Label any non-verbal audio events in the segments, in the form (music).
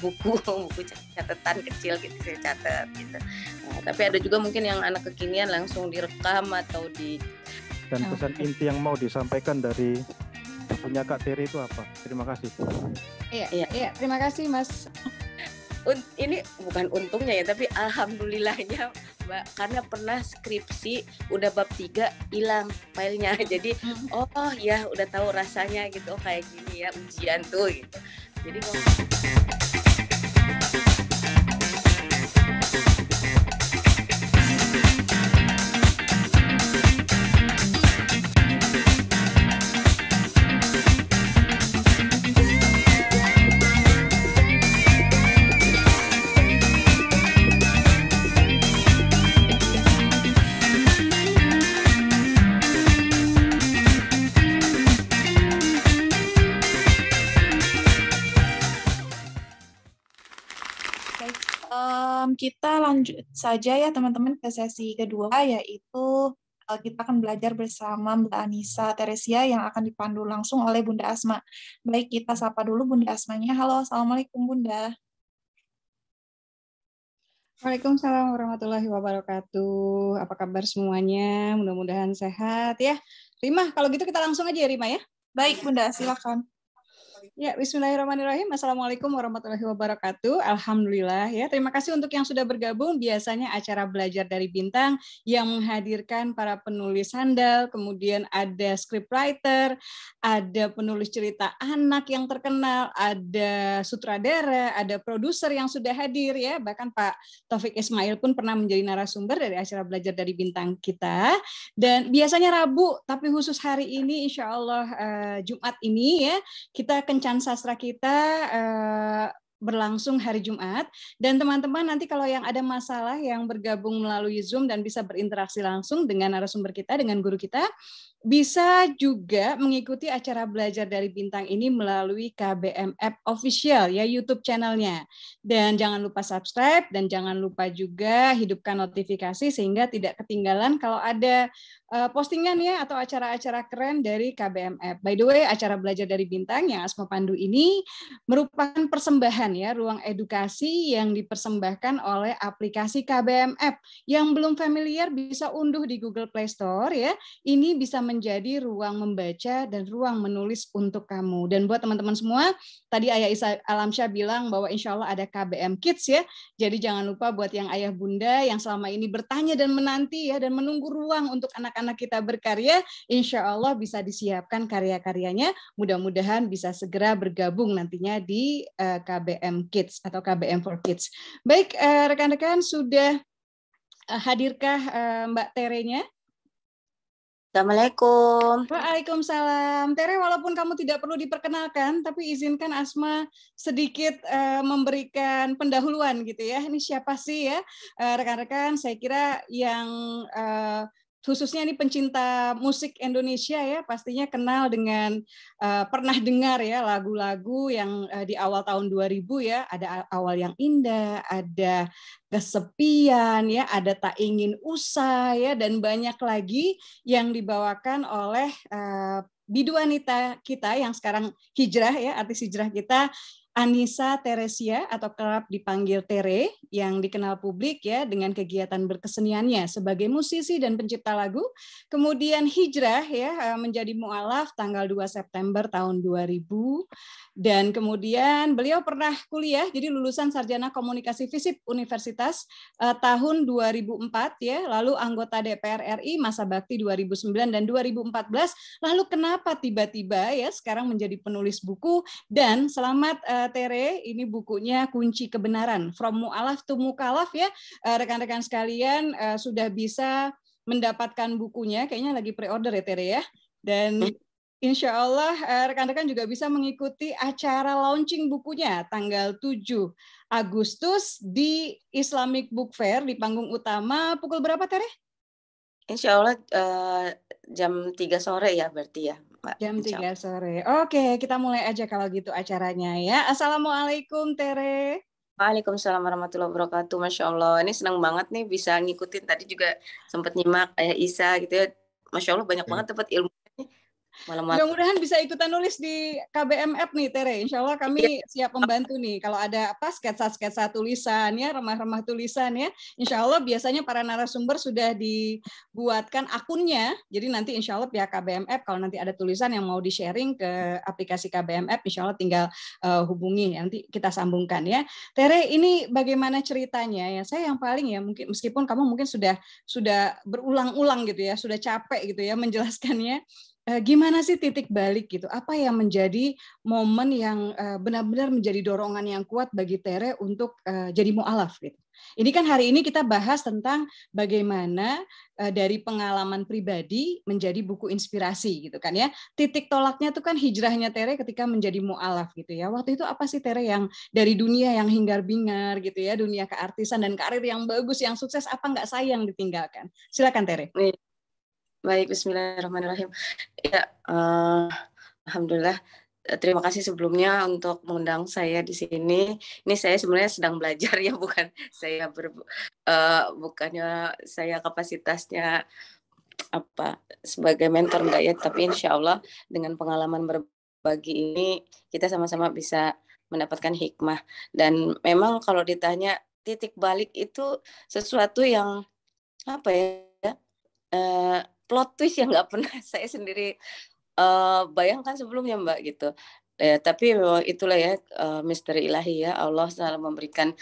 buku (laughs) buku catatan kecil gitu saya catat gitu nah, tapi ada juga mungkin yang anak kekinian langsung direkam atau di dan ah, pesan inti yang mau disampaikan dari punya Kak Tiri itu apa? Terima kasih. Iya, iya, iya. Terima kasih, Mas. Un ini bukan untungnya ya, tapi alhamdulillahnya Mbak karena pernah skripsi udah bab tiga hilang filenya. (laughs) Jadi hmm. oh ya udah tahu rasanya gitu oh, kayak gini ya ujian tuh gitu. Jadi kalau iya. kita lanjut saja ya teman-teman ke sesi kedua yaitu eh, kita akan belajar bersama Mbak Anissa Teresia yang akan dipandu langsung oleh Bunda Asma. Baik, kita sapa dulu Bunda Asmanya. Halo, Assalamualaikum Bunda. Waalaikumsalam warahmatullahi wabarakatuh. Apa kabar semuanya? Mudah-mudahan sehat ya. Rima, kalau gitu kita langsung aja ya Rima ya. Baik Bunda, silakan. Ya, bismillahirrahmanirrahim. Assalamualaikum warahmatullahi wabarakatuh. Alhamdulillah ya. Terima kasih untuk yang sudah bergabung. Biasanya acara belajar dari bintang yang menghadirkan para penulis handal, kemudian ada scriptwriter, ada penulis cerita anak yang terkenal, ada sutradara, ada produser yang sudah hadir ya. Bahkan Pak Taufik Ismail pun pernah menjadi narasumber dari acara belajar dari bintang kita. Dan biasanya Rabu, tapi khusus hari ini insya Allah uh, Jumat ini ya, kita akan kencan sastra kita uh, berlangsung hari Jumat. Dan teman-teman nanti kalau yang ada masalah yang bergabung melalui Zoom dan bisa berinteraksi langsung dengan narasumber kita, dengan guru kita, bisa juga mengikuti acara belajar dari bintang ini melalui KBM App Official, ya YouTube channelnya. Dan jangan lupa subscribe dan jangan lupa juga hidupkan notifikasi sehingga tidak ketinggalan kalau ada Eh, postingan ya atau acara-acara keren dari KBMF. By the way, acara belajar dari bintang yang Asma Pandu ini merupakan persembahan ya ruang edukasi yang dipersembahkan oleh aplikasi KBMF yang belum familiar bisa unduh di Google Play Store ya. Ini bisa menjadi ruang membaca dan ruang menulis untuk kamu. Dan buat teman-teman semua, tadi Ayah Isa Alamsyah bilang bahwa insya Allah ada KBM Kids ya. Jadi jangan lupa buat yang ayah bunda yang selama ini bertanya dan menanti ya dan menunggu ruang untuk anak-anak anak kita berkarya, insya Allah bisa disiapkan karya-karyanya. Mudah-mudahan bisa segera bergabung nantinya di uh, eh, KBM Kids atau KBM for Kids. Baik, eh, rekan-rekan uh, sudah eh, hadirkah Mbak Terenya? Assalamualaikum. Waalaikumsalam. Tere, walaupun kamu tidak perlu diperkenalkan, tapi izinkan Asma sedikit uh, memberikan pendahuluan gitu ya. Ini siapa sih ya, rekan-rekan? Uh, saya kira yang uh, khususnya ini pencinta musik Indonesia ya pastinya kenal dengan uh, pernah dengar ya lagu-lagu yang uh, di awal tahun 2000 ya ada awal yang indah, ada kesepian ya, ada tak ingin usah ya dan banyak lagi yang dibawakan oleh uh, bidu kita yang sekarang hijrah ya artis hijrah kita Anissa Teresia atau kerap dipanggil Tere yang dikenal publik ya dengan kegiatan berkeseniannya sebagai musisi dan pencipta lagu. Kemudian hijrah ya eh, menjadi mualaf tanggal 2 September tahun 2000 dan kemudian beliau pernah kuliah jadi lulusan sarjana komunikasi fisip Universitas eh, tahun 2004 ya, lalu anggota DPR RI masa bakti 2009 dan 2014. Lalu kenapa tiba-tiba ya sekarang menjadi penulis buku dan selamat eh, Tere, ini bukunya Kunci Kebenaran From Mu'alaf to Mukalaf ya. Eh, rekan-rekan sekalian eh, sudah bisa mendapatkan bukunya, kayaknya lagi pre-order ya Tere ya. Dan hmm. Insya Allah eh, rekan-rekan juga bisa mengikuti acara launching bukunya tanggal 7 Agustus di Islamic Book Fair di panggung utama pukul berapa Tere? Insya Allah uh, jam 3 sore ya berarti ya. Mbak. Jam Insya 3 sore. Oke, kita mulai aja kalau gitu acaranya ya. Assalamualaikum Tere. Waalaikumsalam warahmatullahi wabarakatuh. Masya Allah, ini senang banget nih bisa ngikutin. Tadi juga sempat nyimak ayah Isa gitu ya. Masya Allah banyak ya. banget tempat ilmu Malam Mudah-mudahan bisa ikutan nulis di KBM App nih Tere. Insya Allah kami iya. siap membantu nih. Kalau ada apa sketsa-sketsa tulisan ya, remah-remah tulisan ya. Insya Allah biasanya para narasumber sudah dibuatkan akunnya. Jadi nanti insya Allah pihak KBM App kalau nanti ada tulisan yang mau di-sharing ke aplikasi KBM App, insya Allah tinggal uh, hubungi. Nanti kita sambungkan ya. Tere, ini bagaimana ceritanya ya? Saya yang paling ya mungkin meskipun kamu mungkin sudah sudah berulang-ulang gitu ya, sudah capek gitu ya menjelaskannya Eh, gimana sih titik balik gitu? Apa yang menjadi momen yang eh, benar-benar menjadi dorongan yang kuat bagi Tere untuk eh, jadi mualaf gitu? Ini kan hari ini kita bahas tentang bagaimana dari pengalaman pribadi menjadi buku inspirasi gitu kan ya. Titik tolaknya tuh kan hijrahnya Tere ketika menjadi mualaf gitu ya. Waktu itu apa sih Tere yang dari dunia yang hinggar-bingar gitu ya, dunia keartisan dan karir yang bagus, yang sukses apa nggak sayang ditinggalkan? Silakan Tere. Nih Baik, bismillahirrahmanirrahim. Ya, uh, alhamdulillah. Eh, terima kasih sebelumnya untuk mengundang saya di sini. Ini saya sebenarnya sedang belajar ya, (laughs) bukan saya ber, uh, eh, bukannya saya kapasitasnya apa sebagai mentor enggak ya, tapi insya Allah dengan pengalaman berbagi ini kita sama-sama bisa mendapatkan hikmah. Dan memang kalau ditanya titik balik itu sesuatu yang apa ya? Uh, plot twist yang nggak pernah (laughs) saya sendiri uh, bayangkan sebelumnya mbak gitu ya tapi itulah ya uh, misteri ilahi ya Allah selalu memberikan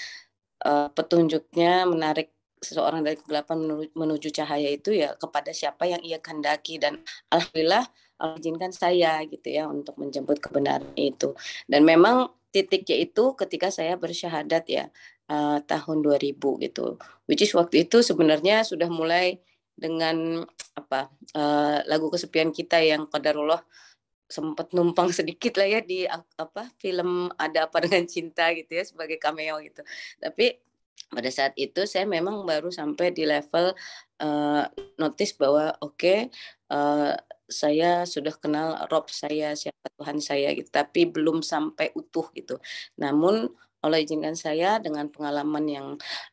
uh, petunjuknya menarik seseorang dari kegelapan menuju, menuju cahaya itu ya kepada siapa yang ia kehendaki dan alhamdulillah Allah izinkan saya gitu ya untuk menjemput kebenaran itu dan memang titiknya itu ketika saya bersyahadat ya uh, tahun 2000 gitu which is waktu itu sebenarnya sudah mulai dengan apa uh, lagu kesepian kita yang kaderullah sempat numpang (laughs) sedikit lah ya di apa film ada apa dengan cinta gitu ya sebagai cameo gitu tapi pada saat itu saya memang baru sampai di level uh, notice bahwa oke okay, uh, eh, saya sudah kenal Rob saya siapa Tuhan saya gitu tapi belum sampai utuh gitu namun Allah izinkan saya dengan pengalaman yang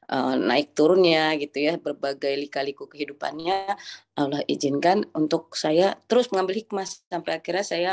uh, naik turunnya gitu ya berbagai lika kehidupannya Allah izinkan untuk saya terus mengambil hikmah sampai akhirnya saya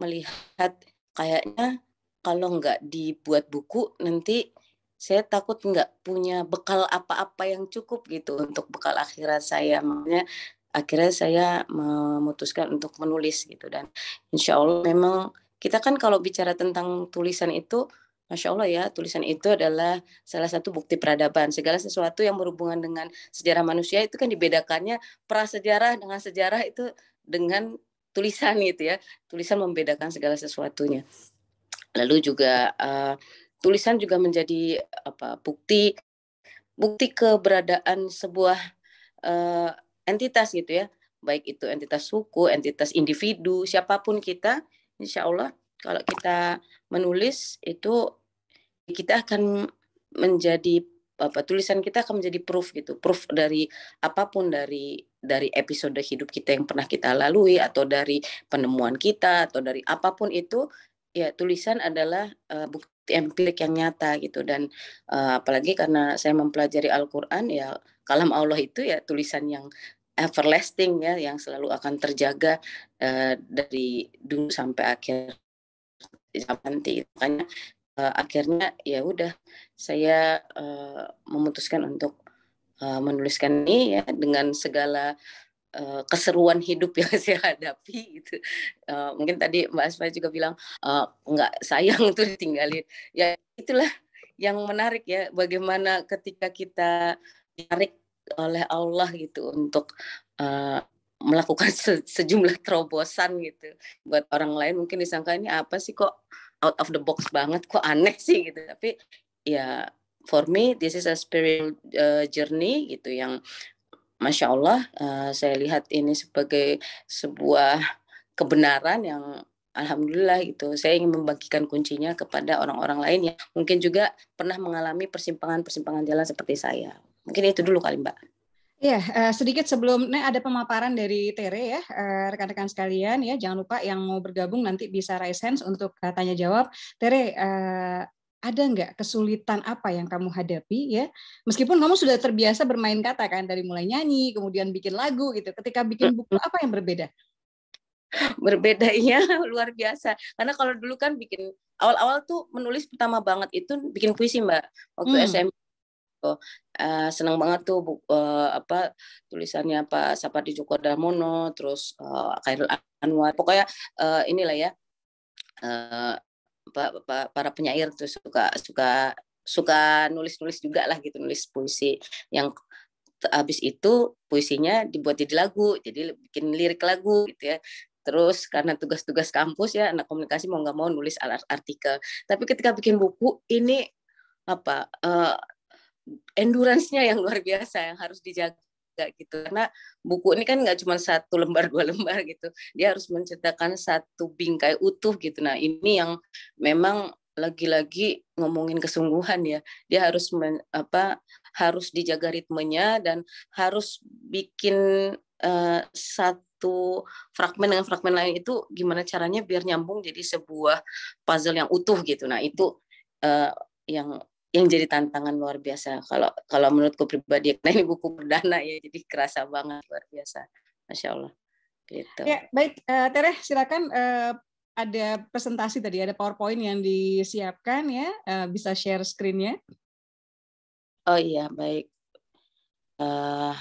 melihat kayaknya kalau nggak dibuat buku nanti saya takut nggak punya bekal apa-apa yang cukup gitu untuk bekal akhirat saya makanya akhirnya saya memutuskan untuk menulis gitu dan insya Allah memang kita kan kalau bicara tentang tulisan itu Masya Allah ya, tulisan itu adalah salah satu bukti peradaban. Segala sesuatu yang berhubungan dengan sejarah manusia itu kan dibedakannya prasejarah dengan sejarah itu dengan tulisan gitu ya. Tulisan membedakan segala sesuatunya. Lalu juga uh, tulisan juga menjadi apa bukti bukti keberadaan sebuah uh, entitas gitu ya. Baik itu entitas suku, entitas individu, siapapun kita, insya Allah kalau kita menulis itu kita akan menjadi apa tulisan kita akan menjadi proof gitu proof dari apapun dari dari episode hidup kita yang pernah kita lalui atau dari penemuan kita atau dari apapun itu ya tulisan adalah uh, bukti empirik yang nyata gitu dan uh, apalagi karena saya mempelajari Al-Qur'an ya kalam Allah itu ya tulisan yang everlasting ya yang selalu akan terjaga uh, dari dulu sampai akhir zaman nanti makanya uh, akhirnya ya udah saya uh, memutuskan untuk uh, menuliskan ini ya dengan segala keseruan hidup yang (laughs) saya hadapi gitu uh, mungkin tadi Mbak Asma juga bilang uh, nggak sayang tuh ditinggalin ya itulah yang menarik ya bagaimana ketika kita tarik oleh Allah gitu untuk melakukan (laughs) se sejumlah terobosan gitu buat orang lain mungkin disangka ini apa sih kok out of the box banget kok aneh sih gitu tapi ya for me this is a spiritual uh, journey gitu yang masya Allah uh, saya lihat ini sebagai sebuah kebenaran yang Alhamdulillah gitu. Saya ingin membagikan kuncinya kepada orang-orang lain yang mungkin juga pernah mengalami persimpangan-persimpangan jalan seperti saya. Mungkin itu dulu kali Mbak. Iya, uh, sedikit sebelumnya ada pemaparan dari Tere ya, eh, rekan-rekan uh, sekalian ya. Jangan lupa yang mau bergabung nanti bisa raise hands untuk uh, tanya jawab. Tere, uh, ada nggak kesulitan apa yang kamu hadapi ya? Meskipun kamu sudah terbiasa bermain kata kan dari mulai nyanyi, kemudian bikin lagu gitu. Ketika bikin buku apa yang berbeda? berbeda ya, (laughs) luar biasa. Karena kalau dulu kan bikin awal-awal tuh menulis pertama banget itu bikin puisi mbak waktu hmm. SMP uh, gitu. eh, senang banget tuh bu, uh, apa tulisannya Pak Sapardi Djoko Damono, terus uh, Khairul Anwar. Pokoknya uh, inilah ya uh, para penyair tuh suka suka suka nulis-nulis juga lah gitu, nulis puisi yang habis itu puisinya dibuat jadi lagu, jadi bikin lirik lagu gitu ya terus karena tugas-tugas kampus ya anak komunikasi mau nggak mau nulis artikel tapi ketika bikin buku ini apa uh, endurance-nya yang luar biasa yang harus dijaga gitu karena buku ini kan nggak cuma satu lembar dua lembar gitu dia harus menciptakan satu bingkai utuh gitu nah ini yang memang lagi-lagi ngomongin kesungguhan ya dia harus men, apa harus dijaga ritmenya dan harus bikin uh, satu fragmen dengan fragmen lain itu gimana caranya biar nyambung jadi sebuah puzzle yang utuh gitu nah itu uh, yang yang jadi tantangan luar biasa kalau kalau menurutku pribadi nah (laughs) ini buku perdana ya jadi kerasa banget luar biasa masya allah gitu ya baik uh, Tereh silakan uh, ada presentasi tadi ada powerpoint yang disiapkan ya uh, bisa share screennya oh iya baik uh,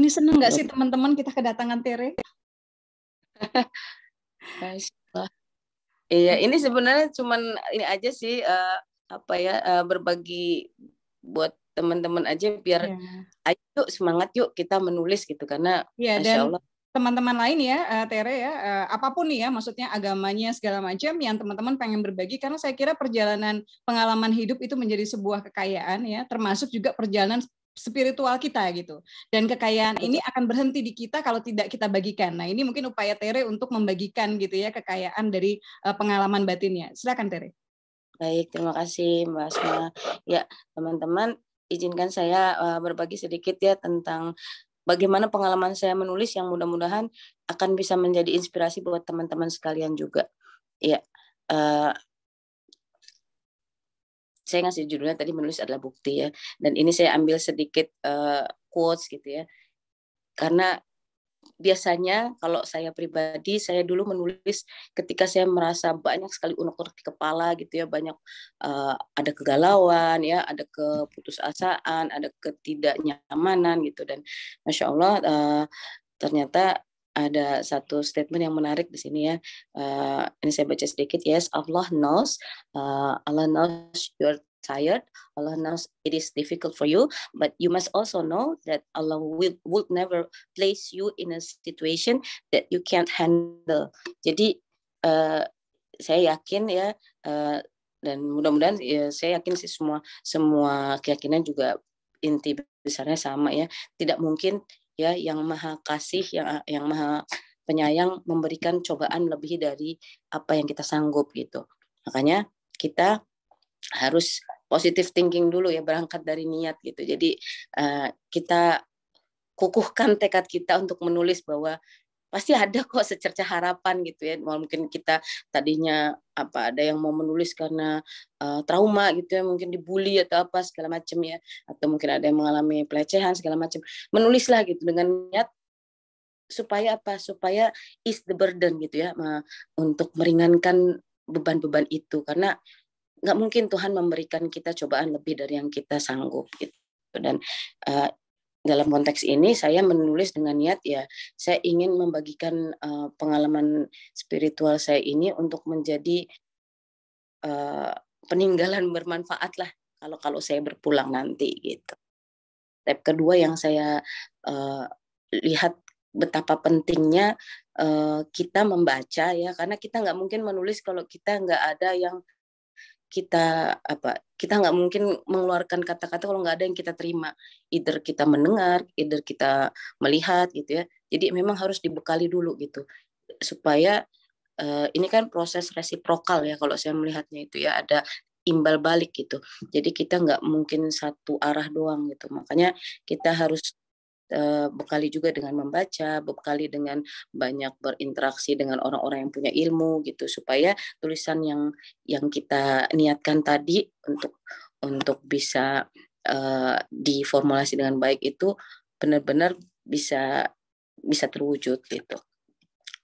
ini seneng nggak sih teman-teman kita kedatangan Tere (laughs) Iya, ini sebenarnya cuman ini aja sih uh, apa ya uh, berbagi buat teman-teman aja biar yeah. ayo semangat yuk kita menulis gitu karena yeah, Masya dan... Allah teman-teman lain ya eh, Tere ya eh, apapun nih ya maksudnya agamanya segala macam yang teman-teman pengen berbagi karena saya kira perjalanan pengalaman hidup itu menjadi sebuah kekayaan ya termasuk juga perjalanan spiritual kita gitu. Dan kekayaan ini akan berhenti di kita kalau tidak kita bagikan. Nah, ini mungkin upaya Tere untuk membagikan gitu ya kekayaan dari pengalaman batinnya. Silakan Tere. Baik, terima kasih Mbak Asma. Ya, teman-teman, izinkan saya eh, berbagi sedikit ya tentang bagaimana pengalaman saya menulis yang mudah-mudahan akan bisa menjadi inspirasi buat teman-teman sekalian juga. Ya, uh, saya ngasih judulnya tadi menulis adalah bukti ya, dan ini saya ambil sedikit uh, quotes gitu ya, karena biasanya kalau saya pribadi saya dulu menulis ketika saya merasa banyak sekali unek-unek di kepala gitu ya banyak uh, ada kegalauan ya ada keputusasaan ada ketidaknyamanan gitu dan masya Allah uh, ternyata ada satu statement yang menarik di sini ya. Uh, ini saya baca sedikit. Yes, Allah knows. Uh, Allah knows your tired. Allah knows it is difficult for you, but you must also know that Allah will, will never place you in a situation that you can't handle. Jadi uh, saya yakin ya uh, dan mudah-mudahan ya, saya yakin sih semua semua keyakinan juga inti besarnya sama ya. Tidak mungkin ya yang maha kasih yang yang maha penyayang memberikan cobaan lebih dari apa yang kita sanggup gitu. Makanya kita harus positif thinking dulu ya berangkat dari niat gitu. Jadi uh, kita kukuhkan tekad kita untuk menulis bahwa pasti ada kok secerca harapan gitu ya. Mungkin kita tadinya apa ada yang mau menulis karena uh, trauma gitu ya, mungkin dibully atau apa segala macam ya, atau mungkin ada yang mengalami pelecehan segala macam. Menulislah gitu dengan niat supaya apa? Supaya is the burden gitu ya, untuk meringankan beban-beban itu karena nggak mungkin Tuhan memberikan kita cobaan lebih dari yang kita sanggup gitu dan uh, dalam konteks ini saya menulis dengan niat ya saya ingin membagikan uh, pengalaman spiritual saya ini untuk menjadi uh, peninggalan bermanfaat lah kalau kalau saya berpulang nanti gitu step kedua yang saya uh, lihat betapa pentingnya uh, kita membaca ya karena kita nggak mungkin menulis kalau kita nggak ada yang kita apa kita nggak mungkin mengeluarkan kata-kata kalau nggak ada yang kita terima either kita mendengar either kita melihat gitu ya jadi memang harus dibekali dulu gitu supaya uh, ini kan proses resiprokal ya kalau saya melihatnya itu ya ada imbal balik gitu jadi kita nggak mungkin satu arah doang gitu makanya kita harus Eh, bekali juga dengan membaca, bekali dengan banyak berinteraksi dengan orang-orang yang punya ilmu gitu supaya tulisan yang yang kita niatkan tadi untuk untuk bisa uh, diformulasi dengan baik itu benar-benar bisa bisa terwujud gitu.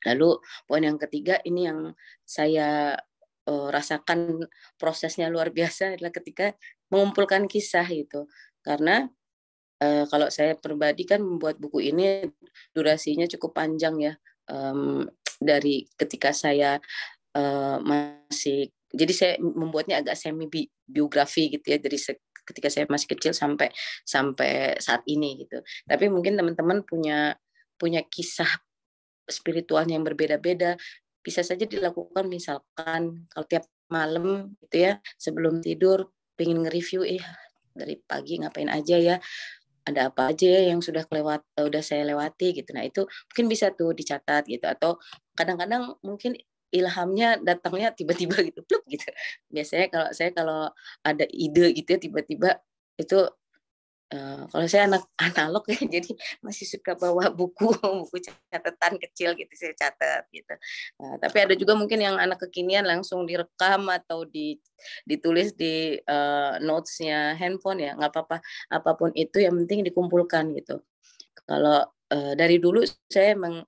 Lalu poin yang ketiga ini yang saya uh, rasakan prosesnya luar biasa adalah ketika mengumpulkan kisah gitu. Karena Eh, kalau saya pribadi kan membuat buku ini durasinya cukup panjang ya um, dari ketika saya uh, masih jadi saya membuatnya agak semi bi biografi gitu ya dari ketika saya masih kecil sampai sampai saat ini gitu tapi mungkin teman-teman punya punya kisah spiritualnya yang berbeda-beda bisa saja dilakukan misalkan kalau tiap malam gitu ya sebelum tidur pengen nge-review eh dari pagi ngapain aja ya ada apa aja yang sudah kelewat eh, udah saya lewati gitu nah itu mungkin bisa tuh dicatat gitu atau kadang-kadang mungkin ilhamnya datangnya tiba-tiba gitu plup gitu biasanya kalau saya kalau ada ide gitu ya tiba-tiba itu Eh, kalau saya anak (laughs) analog ya jadi masih suka bawa buku (laughs) buku catatan kecil gitu saya catat gitu nah, tapi ada juga mungkin yang anak kekinian langsung direkam atau di ditulis di uh, notesnya handphone ya nggak apa-apa apapun itu yang penting dikumpulkan gitu kalau uh, dari dulu saya emang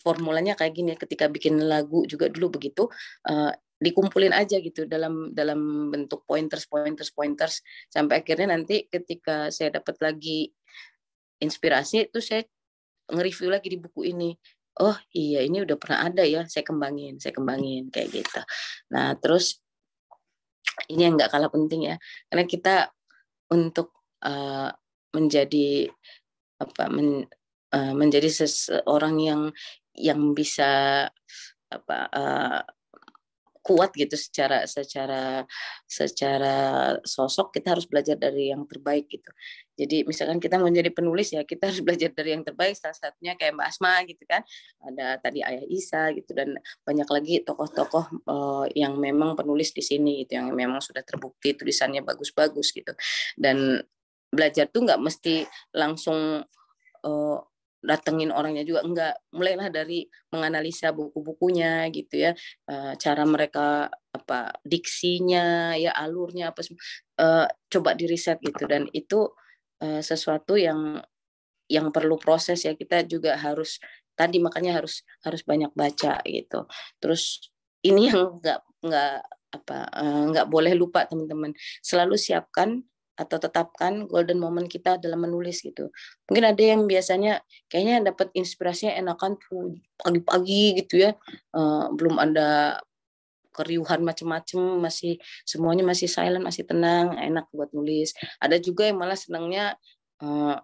formulanya kayak gini ketika bikin lagu juga dulu begitu uh, dikumpulin aja gitu dalam dalam bentuk pointers pointers pointers sampai akhirnya nanti ketika saya dapat lagi inspirasi itu saya nge-review lagi di buku ini oh iya ini udah pernah ada ya saya kembangin saya kembangin kayak gitu nah terus ini yang nggak kalah penting ya karena kita untuk uh, menjadi apa men, uh, menjadi seseorang yang yang bisa apa uh, kuat gitu secara secara secara sosok kita harus belajar dari yang terbaik gitu jadi misalkan kita mau jadi penulis ya kita harus belajar dari yang terbaik salah satunya kayak Mbak Asma gitu kan ada tadi Ayah Isa gitu dan banyak lagi tokoh-tokoh uh, yang memang penulis di sini itu yang memang sudah terbukti tulisannya bagus-bagus gitu dan belajar tuh nggak mesti langsung uh, datengin orangnya juga enggak mulailah dari menganalisa buku-bukunya gitu ya eh, cara mereka apa diksinya ya alurnya apa eh, coba di riset gitu dan itu eh, sesuatu yang yang perlu proses ya kita juga harus tadi makanya harus harus banyak baca gitu terus ini yang enggak enggak apa nggak boleh lupa teman-teman selalu siapkan atau tetapkan golden moment kita dalam menulis gitu. Mungkin ada yang biasanya kayaknya dapat inspirasinya enakan tuh pagi-pagi gitu ya, uh, belum ada keriuhan macam-macam masih semuanya masih silent masih tenang enak buat nulis ada juga yang malah senangnya uh,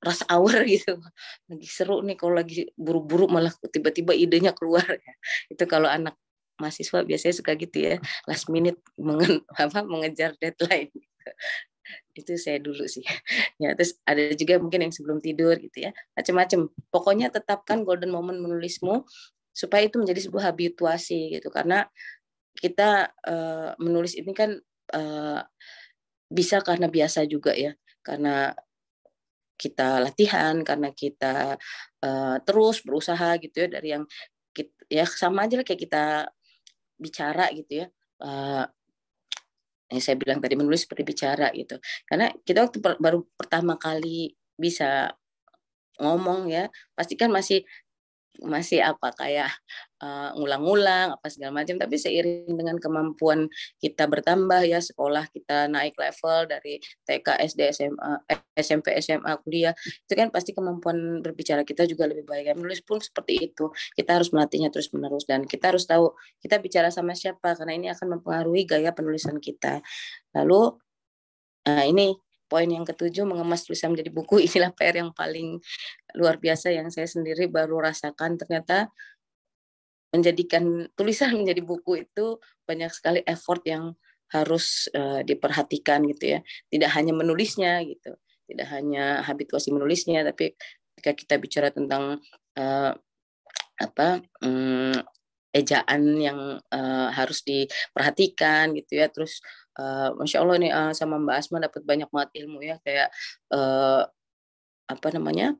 rush hour (laughs) gitu lagi seru nih kalau lagi buru-buru malah tiba-tiba idenya keluar Ya. (laughs) itu kalau anak mahasiswa biasanya suka gitu ya last minute menge (laughs) mengejar deadline itu saya dulu sih (laughs) ya terus ada juga mungkin yang sebelum tidur gitu ya macam-macam pokoknya tetapkan golden moment menulismu supaya itu menjadi sebuah habituasi gitu karena kita uh, menulis ini kan uh, bisa karena biasa juga ya karena kita latihan karena kita uh, terus berusaha gitu ya dari yang kita, ya sama aja lah kayak kita bicara gitu ya uh, yang saya bilang tadi menulis seperti bicara gitu karena kita waktu per, baru pertama kali bisa ngomong ya pasti kan masih masih apa kayak ngulang eh, ngulang-ngulang apa segala macam tapi seiring dengan kemampuan kita bertambah ya sekolah kita naik level dari TK SD SMA eh, SMP SMA kuliah itu kan pasti kemampuan berbicara kita juga lebih baik ya, menulis pun seperti itu kita harus melatihnya terus menerus dan kita harus tahu kita bicara sama siapa karena ini akan mempengaruhi gaya penulisan kita lalu uh, ini Poin yang ketujuh, mengemas tulisan menjadi buku. (laughs) Inilah PR yang paling luar biasa yang saya sendiri baru rasakan. Ternyata menjadikan tulisan (laughs) menjadi buku itu banyak sekali effort yang harus uh, diperhatikan gitu ya. Tidak hanya menulisnya gitu, tidak hanya habituasi menulisnya, tapi ketika kita bicara tentang uh, apa um, ejaan yang uh, harus diperhatikan gitu ya, terus uh, masya allah nih uh, sama mbak Asma dapat banyak banget ilmu ya kayak uh, apa namanya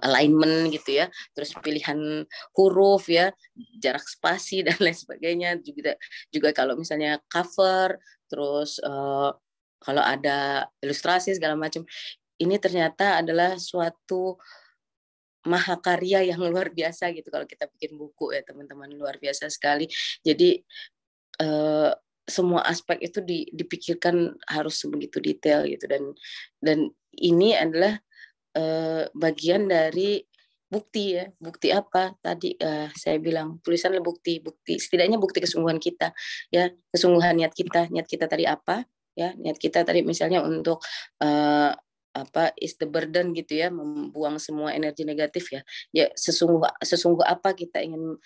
alignment gitu ya, terus pilihan huruf ya, jarak spasi (laughs) dan lain sebagainya juga juga kalau misalnya cover, terus uh, kalau ada ilustrasi segala macam, ini ternyata adalah suatu mahakarya yang (laughs) luar biasa gitu kalau kita bikin buku ya teman-teman luar biasa sekali. Jadi uh, semua aspek itu dipikirkan harus begitu detail gitu dan dan ini adalah eh, bagian dari bukti ya bukti apa tadi uh, saya bilang tulisan bukti bukti setidaknya bukti kesungguhan kita ya kesungguhan niat kita niat kita tadi apa ya niat kita tadi misalnya untuk uh, apa is the burden gitu ya membuang semua energi negatif ya ya sesungguh sesungguh apa kita ingin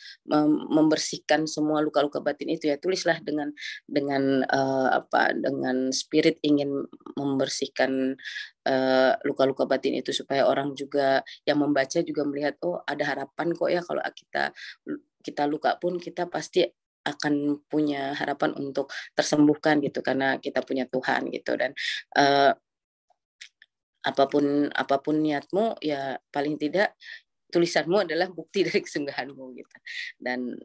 membersihkan semua luka-luka batin itu ya tulislah dengan dengan uh, apa dengan spirit ingin membersihkan luka eh, luka-luka batin itu supaya orang juga yang membaca juga melihat oh ada harapan kok ya kalau kita kita luka pun kita pasti akan punya harapan untuk tersembuhkan gitu karena kita punya Tuhan gitu dan uh, apapun apapun niatmu ya paling tidak tulisanmu adalah bukti (laughs) dari kesungguhanmu gitu dan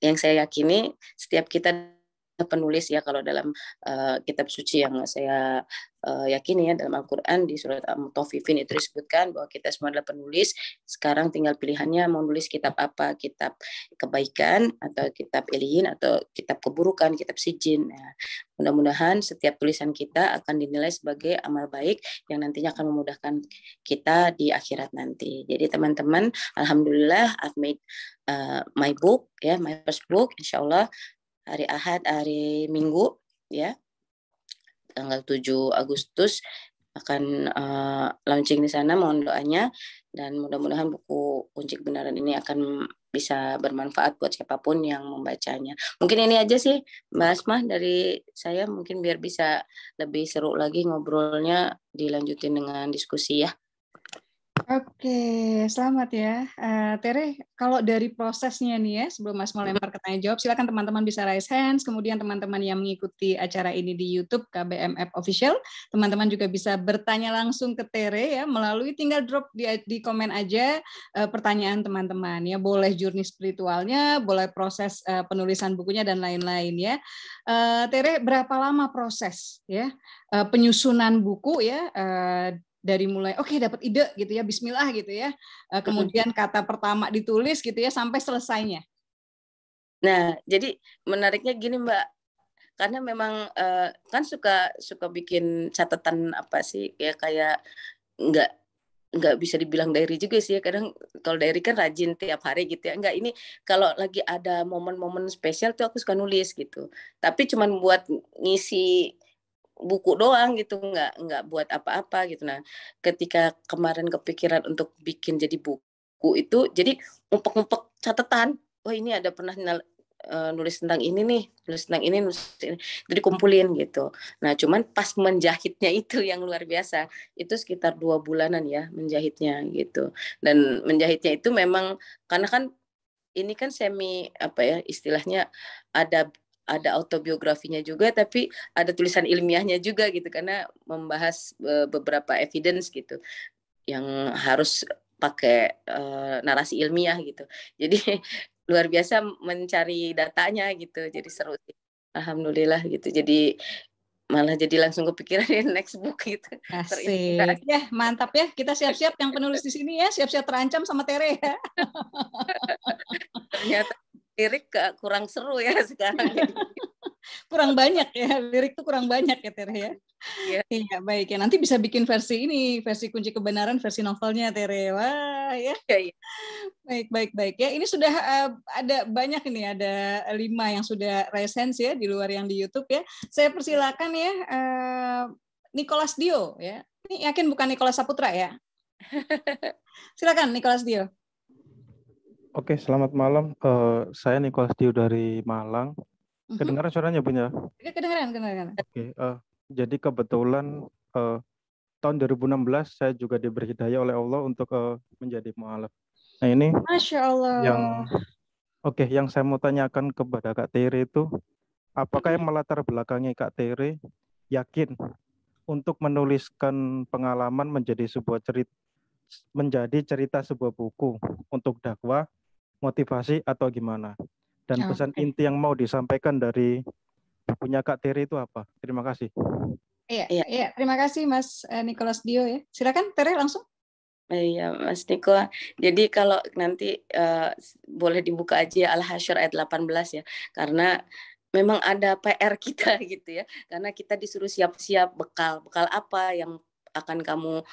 yang saya yakini setiap kita penulis ya kalau dalam uh, kitab suci yang saya uh, yakini ya dalam Al-Qur'an di surat Al-Mutaffifin itu disebutkan bahwa kita semua adalah penulis. Sekarang tinggal pilihannya mau nulis kitab apa, kitab kebaikan atau kitab ilin atau kitab keburukan, kitab sijin. Ya. mudah-mudahan setiap tulisan kita akan dinilai sebagai amal baik yang nantinya akan memudahkan kita di akhirat nanti. Jadi teman-teman, alhamdulillah I've made uh, my book ya, yeah, my first book insyaallah hari Ahad, hari Minggu ya. Tanggal 7 Agustus akan uh, launching di sana mohon doanya dan mudah-mudahan buku kunci kebenaran ini akan bisa bermanfaat buat siapapun yang membacanya. Mungkin ini aja sih Mbak Asma dari saya mungkin biar bisa lebih seru lagi ngobrolnya dilanjutin dengan diskusi ya. Oke, selamat ya. Uh, Tere, kalau dari prosesnya nih ya, sebelum Mas mau lempar pertanyaan jawab, silakan teman-teman bisa raise hands, kemudian teman-teman yang mengikuti acara ini di YouTube KBMF Official, teman-teman juga bisa bertanya langsung ke Tere ya, melalui tinggal drop di, di komen aja uh, pertanyaan teman-teman ya, boleh journey spiritualnya, boleh proses uh, penulisan bukunya dan lain-lain ya. Uh, Tere, berapa lama proses ya uh, penyusunan buku ya uh, dari mulai oke okay, dapat ide gitu ya bismillah gitu ya eh, kemudian kata pertama ditulis gitu ya sampai selesainya nah jadi menariknya gini mbak karena memang eh, kan suka suka bikin catatan apa sih ya kayak nggak nggak bisa dibilang diary juga sih ya. kadang kalau diary kan rajin tiap hari gitu ya nggak ini kalau lagi ada momen-momen spesial tuh aku suka nulis gitu tapi cuman buat ngisi buku doang gitu nggak nggak buat apa-apa gitu nah ketika kemarin kepikiran untuk bikin jadi buku itu jadi ngumpet-ngumpet catatan oh, ini ada pernah uh, nulis tentang ini nih nulis tentang ini nulis ini jadi kumpulin gitu nah cuman pas menjahitnya (laughs) itu yang luar biasa itu sekitar dua bulanan ya menjahitnya gitu dan menjahitnya itu memang karena kan ini kan semi apa ya istilahnya ada ada autobiografinya juga tapi ada tulisan ilmiahnya juga gitu karena membahas e, beberapa evidence gitu yang harus pakai uh, narasi ilmiah gitu. (laughs) Jadi luar biasa mencari datanya gitu. Jadi seru. Alhamdulillah gitu. Jadi malah jadi langsung kepikiran (laughs) next book gitu. Asik. Ya, mantap ya. Kita siap-siap yang penulis di sini ya, siap-siap terancam sama Tere ya. (laughs) Ternyata lirik kurang seru ya (laughs) sekarang. Ya. (laughs) kurang banyak ya lirik tuh kurang banyak ya Tere ya. Iya yeah. Iya baik ya nanti bisa bikin versi ini versi kunci kebenaran versi novelnya Tere wah ya. Yeah, yeah. Baik baik baik ya ini sudah uh, ada banyak nih ada lima yang sudah resens ya di luar yang di YouTube ya. Saya persilakan ya uh, eh, Nicholas Dio ya. Ini yakin bukan Nicholas Saputra ya? (laughs) Silakan Nicholas Dio. Oke, selamat malam. Uh, saya Nicholas Dio dari Malang. Mhm. Kedengaran suaranya punya? kedengaran, kedengaran. Oke, uh, jadi kebetulan uh, tahun 2016 saya juga diberi hidayah oleh Allah untuk uh, menjadi mualaf. Nah ini Masya Allah. yang oke okay, yang saya mau tanyakan kepada Kak Tere itu apakah yang mhm. melatar belakangnya Kak Tere yakin untuk menuliskan pengalaman menjadi sebuah cerita menjadi cerita sebuah buku untuk dakwah motivasi atau gimana? Dan okay. Ya, pesan inti yang mau disampaikan dari punya Kak Tere itu apa? Terima kasih. Iya, iya, iya. Terima kasih Mas eh, Nicholas Dio ya. Silakan Tere langsung. Iya, Mas Niko. Jadi kalau nanti uh, boleh dibuka aja ya, Al-Hasyr ayat 18 ya. Karena memang ada PR kita (laughs) gitu ya. Karena kita disuruh siap-siap bekal. Bekal apa yang akan kamu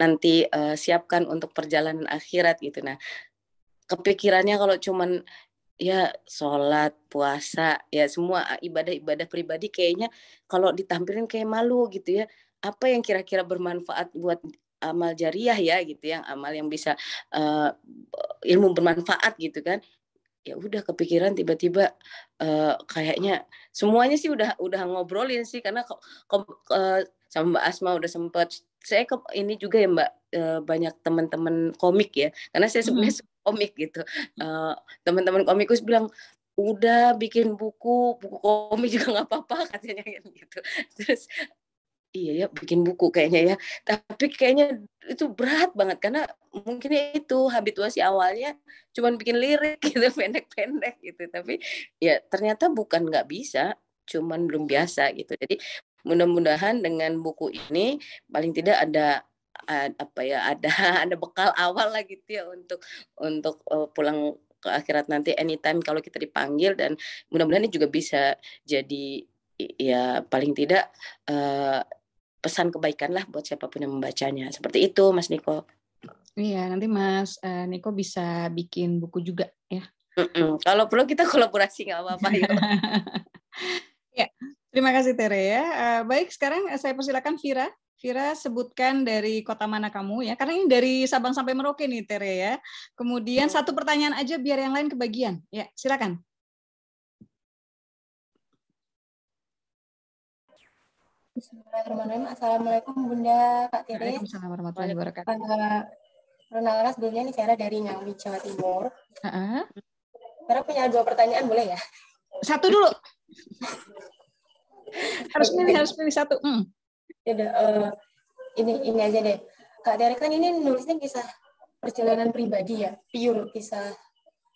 nanti uh, siapkan untuk perjalanan akhirat gitu. Nah, kepikirannya kalau cuman ya sholat puasa ya semua ibadah-ibadah pribadi kayaknya kalau ditampilin kayak malu gitu ya apa yang kira-kira bermanfaat buat amal jariah ya gitu yang amal yang bisa uh, ilmu bermanfaat gitu kan ya udah kepikiran tiba-tiba uh, kayaknya semuanya sih udah udah ngobrolin sih karena kok uh, eh, sama Mbak Asma udah sempat saya ke ini juga ya Mbak uh, banyak teman-teman komik ya karena saya sebenarnya komik gitu. teman eh, Teman-teman komikus bilang udah bikin buku, buku komik juga nggak apa-apa (laughs) katanya kan gitu. Terus iya ya bikin buku kayaknya ya. Tapi kayaknya itu berat banget karena mungkin ya itu habituasi awalnya cuman bikin lirik (laughs) gitu pendek-pendek gitu. Tapi ya ternyata bukan nggak bisa, cuman belum biasa gitu. Jadi mudah-mudahan dengan buku ini paling tidak ada apa ya ada (laughs) ada bekal awal lah gitu ya untuk untuk eh, pulang ke akhirat nanti anytime kalau kita dipanggil dan mudah-mudahan ini juga bisa jadi ya paling tidak uh, pesan kebaikan lah buat siapapun yang membacanya seperti itu Mas Niko. Iya nanti Mas uh, Niko bisa bikin buku juga ya. Mm-mm. Kalau perlu kita kolaborasi nggak apa-apa. (laughs) ya terima kasih Tere ya. baik sekarang saya persilakan Vira Vira sebutkan dari kota mana kamu ya? Karena ini dari Sabang sampai Merauke nih Tere ya. Kemudian iya. satu pertanyaan aja biar yang lain kebagian. Ya, silakan. Bismillahirrahmanirrahim. Assalamualaikum Bunda Kak Tere. Waalaikumsalam warahmatullahi wabarakatuh. Renalas, Renala sebelumnya ini Vera dari Ngawi, Jawa Timur. Uh-huh. punya dua pertanyaan, boleh ya? Satu dulu. (laughs) harus pilih, harus pilih satu. Hmm ya udah uh, ini ini aja deh kak Tiara kan ini nulisnya kisah perjalanan pribadi ya pure kisah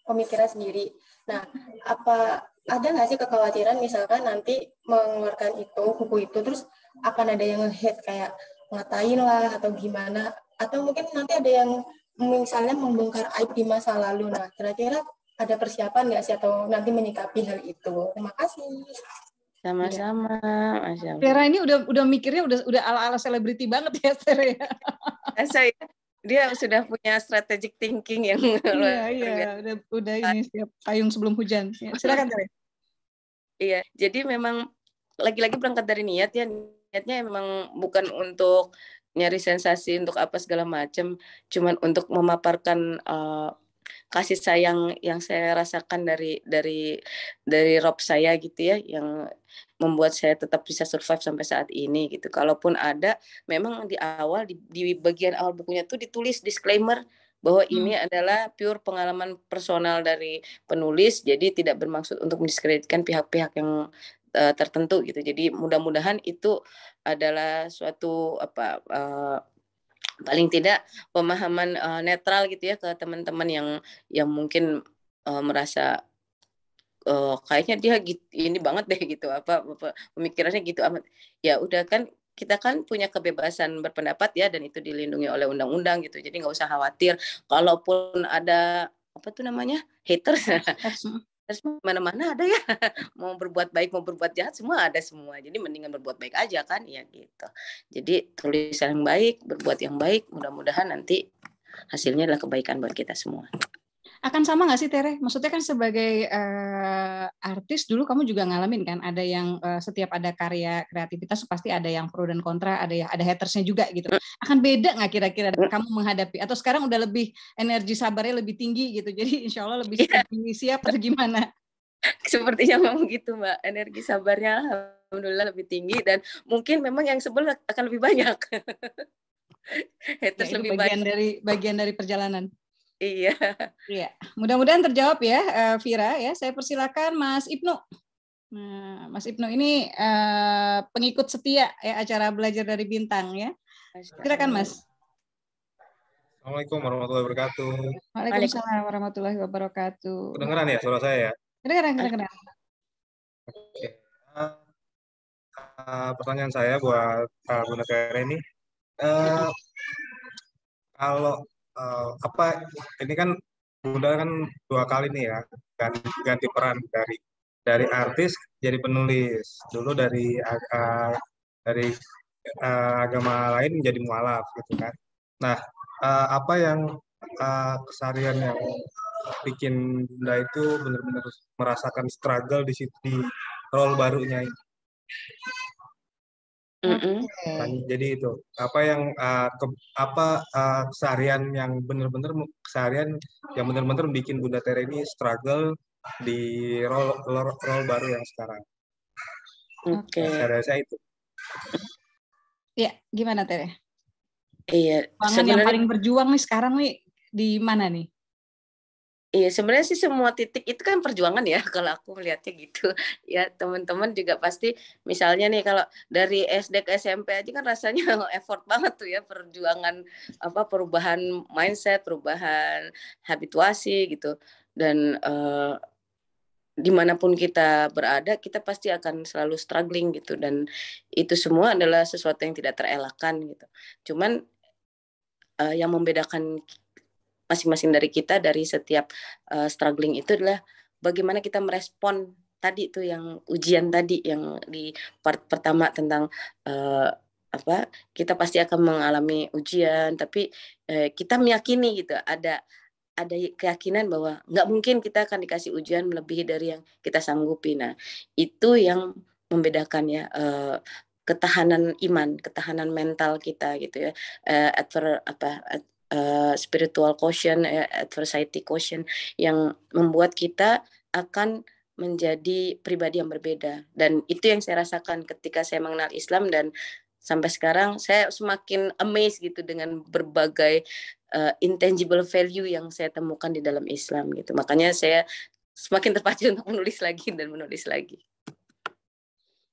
pemikiran sendiri nah apa ada nggak sih kekhawatiran misalkan nanti mengeluarkan itu buku itu terus akan ada yang hate kayak ngatain lah atau gimana atau mungkin nanti ada yang misalnya membongkar aib di masa lalu nah kira-kira ada persiapan nggak sih atau nanti menyikapi hal itu terima kasih Iya. Sama-sama, ya. Masya Tera ini udah udah mikirnya udah udah ala-ala selebriti banget ya, Tera. Ya? Eh, saya dia sudah punya strategic thinking yang Iya, iya, udah udah ini siap payung sebelum hujan. Ya, silakan, Tera. Ya. Iya, jadi memang lagi-lagi berangkat dari niat ya. Niatnya memang bukan untuk nyari sensasi untuk apa segala macam, cuman untuk memaparkan uh, kasih sayang yang saya rasakan dari dari dari Rob saya gitu ya, yang membuat saya tetap bisa survive sampai saat ini gitu. Kalaupun ada, memang di awal di, di bagian awal bukunya tuh ditulis disclaimer bahwa hmm. ini adalah pure pengalaman personal dari penulis, jadi tidak bermaksud untuk mendiskreditkan pihak-pihak yang uh, tertentu gitu. Jadi mudah-mudahan itu adalah suatu apa uh, paling tidak pemahaman uh, netral gitu ya ke teman-teman yang yang mungkin uh, merasa oh, kayaknya dia gitu, ini banget deh gitu apa, pemikirannya gitu amat ya udah kan kita kan punya kebebasan berpendapat ya dan itu dilindungi oleh undang-undang gitu jadi nggak usah khawatir kalaupun ada apa tuh namanya haters terus mana-mana ada ya (laughs) mau berbuat baik mau berbuat jahat semua ada semua jadi mendingan berbuat baik aja kan ya gitu jadi tulisan yang baik berbuat yang baik mudah-mudahan nanti hasilnya adalah kebaikan buat kita semua akan sama nggak sih Tere? Maksudnya kan sebagai uh, artis dulu kamu juga ngalamin kan ada yang uh, setiap ada karya kreativitas pasti ada yang pro dan kontra, ada ya ada hatersnya juga gitu. Eh. Akan beda nggak kira-kira kamu menghadapi atau sekarang udah lebih energi sabarnya lebih tinggi gitu. Jadi insya Allah lebih yeah. Iya. siap atau gimana? Sepertinya memang gitu Mbak, energi sabarnya alhamdulillah lebih tinggi dan mungkin memang yang sebel akan lebih banyak. Ya, haters ya, lebih bagian banyak. dari bagian dari perjalanan. Iya. Iya. Mudah-mudahan terjawab ya, eh, Vira. Ya, saya persilakan Mas Ibnu. Nah, Mas Ibnu ini eh, pengikut setia ya acara belajar dari bintang ya. Silakan Mas. Assalamualaikum warahmatullahi wabarakatuh. Waalaikumsalam warahmatullahi wabarakatuh. Kedengeran ya suara saya ya? Kedengeran, kedengeran. Oke. Uh, pertanyaan saya buat uh, Bunda Karen ini, uh, kalau uh, apa ini kan Bunda kan dua kali nih ya ganti, ganti peran dari dari artis jadi penulis dulu dari uh, dari uh, agama lain menjadi mualaf gitu kan. Nah uh, apa yang uh, kesarian yang bikin Bunda itu benar-benar merasakan struggle di, di role barunya ini? mm Okay. Nah, jadi itu apa yang uh, ke, apa uh, keseharian yang benar-benar keseharian yang benar-benar bikin Bunda Tere ini struggle di role role, role baru yang sekarang. Oke. Okay. Nah, saya itu. Ya gimana Tere? Iya. yang paling berjuang nih sekarang nih di mana nih? Iya, sebenarnya sih semua titik itu kan perjuangan ya (laughs) kalau aku melihatnya gitu. Ya, teman-teman juga pasti misalnya nih kalau dari SD ke SMP aja kan rasanya (laughs) effort banget tuh ya perjuangan apa perubahan mindset, perubahan habituasi gitu. Dan eh, dimanapun kita berada, kita pasti akan selalu struggling gitu dan itu semua adalah sesuatu yang tidak terelakkan gitu. Cuman uh, yang membedakan masing-masing dari kita dari setiap uh, struggling itu adalah bagaimana kita merespon tadi itu yang ujian tadi yang di part pertama tentang uh, apa kita pasti akan mengalami ujian tapi uh, kita meyakini gitu ada ada keyakinan bahwa nggak mungkin kita akan dikasih ujian melebihi dari yang kita sanggupi nah itu yang membedakan ya uh, ketahanan iman ketahanan mental kita gitu ya eh, adver apa ad, Eh, spiritual quotient, eh, adversity quotient yang membuat kita akan menjadi pribadi yang berbeda dan itu yang saya rasakan ketika saya mengenal Islam dan sampai sekarang saya semakin amazed gitu dengan berbagai uh, intangible value yang saya temukan di dalam Islam gitu makanya saya semakin terpacu (laughs) untuk menulis lagi dan menulis lagi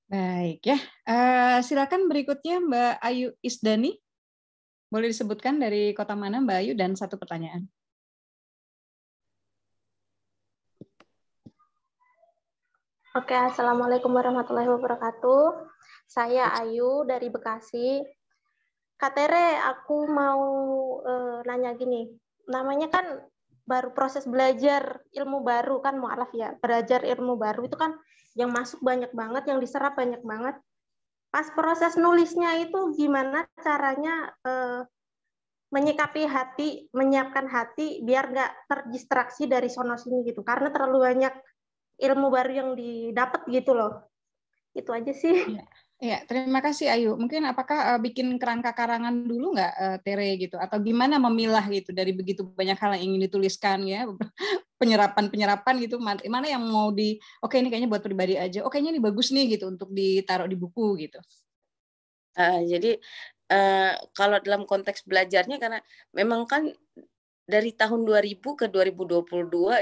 baik ya uh, silakan berikutnya Mbak Ayu Isdani boleh disebutkan dari kota mana Mbak Ayu dan satu pertanyaan. Oke, Assalamualaikum warahmatullahi wabarakatuh. Saya Ayu dari Bekasi. Katere, aku mau e, nanya gini. Namanya kan baru proses belajar ilmu baru kan mualaf ya belajar ilmu baru itu kan yang masuk banyak banget yang diserap banyak banget Pas proses nulisnya itu gimana caranya eh, menyikapi hati, menyiapkan hati biar nggak terdistraksi dari sono sini gitu. Karena terlalu banyak ilmu baru yang didapat gitu loh. Itu aja sih. Ya. Ya, terima kasih Ayu. Mungkin apakah uh, bikin kerangka karangan dulu nggak uh, Tere gitu atau gimana memilah gitu dari begitu banyak hal yang ingin dituliskan ya (laughs) penyerapan-penyerapan gitu mana yang mau di oke okay, ini kayaknya buat pribadi aja. Oke, oh, ini bagus nih gitu untuk ditaruh di buku gitu. Uh, jadi uh, kalau dalam konteks belajarnya karena memang kan dari tahun 2000 ke 2022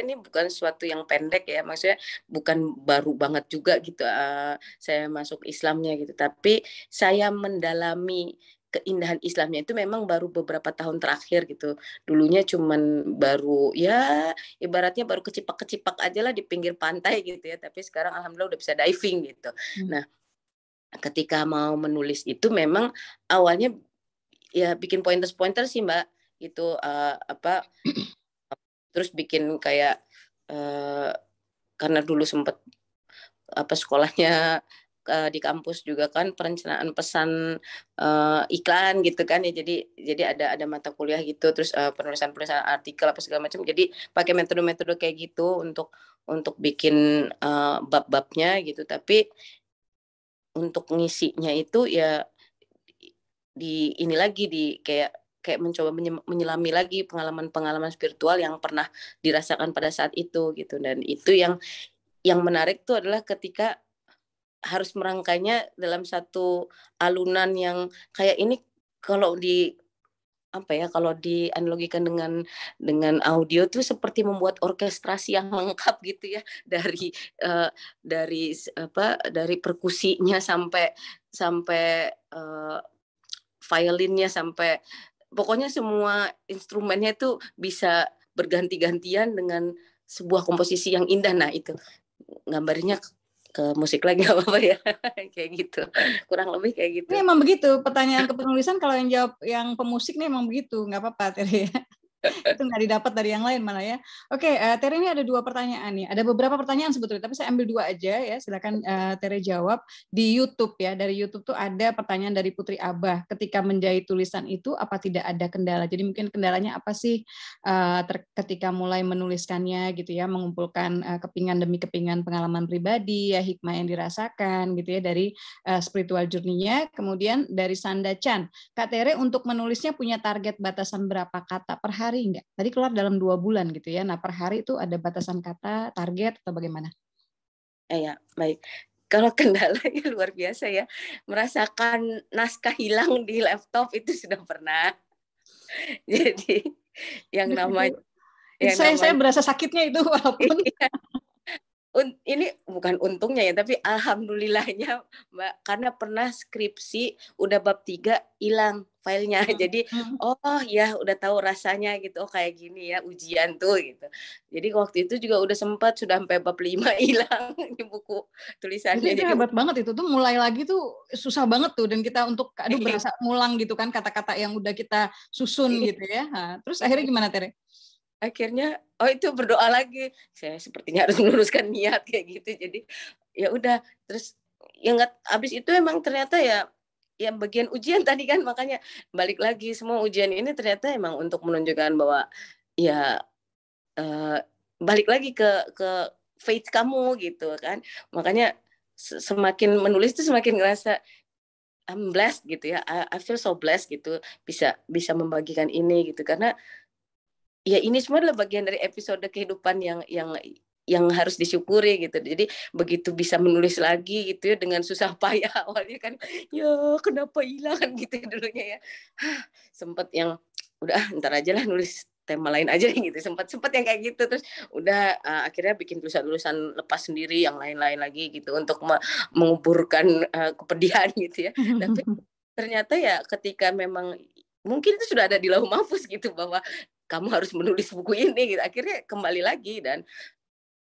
ini bukan suatu yang pendek ya maksudnya bukan baru banget juga gitu uh, saya masuk Islamnya gitu tapi saya mendalami keindahan Islamnya itu memang baru beberapa tahun terakhir gitu. Dulunya cuman baru ya ibaratnya baru kecipak-kecipak aja lah di pinggir pantai gitu ya. Tapi sekarang alhamdulillah udah bisa diving gitu. Hmm. Nah, ketika mau menulis itu memang awalnya ya bikin pointers-pointers sih Mbak itu uh, apa terus bikin kayak uh, karena dulu sempat apa sekolahnya uh, di kampus juga kan perencanaan pesan uh, iklan gitu kan ya jadi jadi ada ada mata kuliah gitu terus uh, penulisan penulisan artikel apa segala macam jadi pakai metode-metode kayak gitu untuk untuk bikin uh, bab-babnya gitu tapi untuk ngisinya itu ya di ini lagi di kayak kayak mencoba menyelami lagi pengalaman-pengalaman spiritual yang pernah dirasakan pada saat itu gitu dan itu yang yang menarik tuh adalah ketika harus merangkainya dalam satu alunan yang kayak ini kalau di apa ya kalau dianalogikan dengan dengan audio tuh seperti membuat orkestrasi yang lengkap gitu ya dari uh, dari apa dari perkusinya sampai sampai uh, violinnya sampai pokoknya semua instrumennya itu bisa berganti-gantian dengan sebuah komposisi yang indah nah itu gambarnya ke musik lagi (laughs) apa-apa ya kayak gitu kurang lebih kayak gitu ini emang begitu pertanyaan kepenulisan kalau yang jawab yang pemusik nih emang begitu nggak apa-apa Tere itu nggak didapat dari yang lain malah ya. Oke, okay, uh, eh, Tere ini ada dua pertanyaan nih. Ada beberapa pertanyaan sebetulnya, tapi saya ambil dua aja ya. Silakan uh, eh, Tere jawab di YouTube ya. Dari YouTube tuh ada pertanyaan dari Putri Abah. Ketika menjahit tulisan itu, apa tidak ada kendala? Jadi mungkin kendalanya apa sih uh, ketika mulai menuliskannya gitu ya, mengumpulkan uh, kepingan demi kepingan pengalaman pribadi ya, hikmah yang dirasakan gitu ya dari uh, spiritual journey-nya. Kemudian dari Sanda Chan, Kak Tere untuk menulisnya punya target batasan berapa kata per hari hari enggak? Tadi keluar dalam dua bulan gitu ya. Nah per hari itu ada batasan kata, target atau bagaimana? Eh, ya baik. Kalau (laughs) kendala ya luar biasa ya, merasakan naskah hilang di laptop itu sudah pernah. (laughs) Jadi yang namanya, saya namanya, saya berasa sakitnya itu walaupun (laughs) iya, ini bukan untungnya ya, tapi alhamdulillahnya Mbak karena pernah skripsi udah bab tiga hilang filenya. Hmm. Jadi hmm. oh ya udah tahu rasanya gitu. Oh kayak gini ya ujian tuh gitu. Jadi waktu itu juga udah sempat sudah sampai bab lima (laughs) hilang di buku tulisannya. Jadi, jadi hebat banget itu tuh mulai lagi tuh susah banget tuh dan kita untuk aduh iya. berasa mulang gitu kan kata-kata yang udah kita susun iya. gitu ya. Nah, terus akhirnya gimana Tere? akhirnya oh itu berdoa lagi saya sepertinya harus (laughs) meluruskan niat kayak gitu jadi ya udah terus yang nggak habis itu emang ternyata ya yang bagian ujian (laughs) tadi kan makanya balik lagi semua ujian ini ternyata emang untuk menunjukkan bahwa ya eh, balik lagi ke ke faith kamu gitu kan makanya semakin menulis itu semakin ngerasa I'm blessed gitu ya I, I feel so blessed gitu bisa bisa membagikan ini gitu karena ya ini semua adalah bagian dari episode kehidupan yang yang yang harus disyukuri gitu. Jadi begitu bisa menulis lagi gitu ya dengan susah payah (laughs) awalnya kan ya kenapa hilang kan (laughs) gitu dulunya ya. Hah, sempat yang udah ntar aja lah nulis tema lain aja (laughs) gitu sempat sempat yang kayak gitu terus udah uh, akhirnya bikin tulisan tulisan lepas sendiri yang lain-lain lagi gitu untuk me menguburkan uh, kepedihan gitu ya tapi ternyata ya ketika memang mungkin itu sudah ada di lauh mampus gitu bahwa kamu harus menulis buku ini gitu. akhirnya kembali lagi dan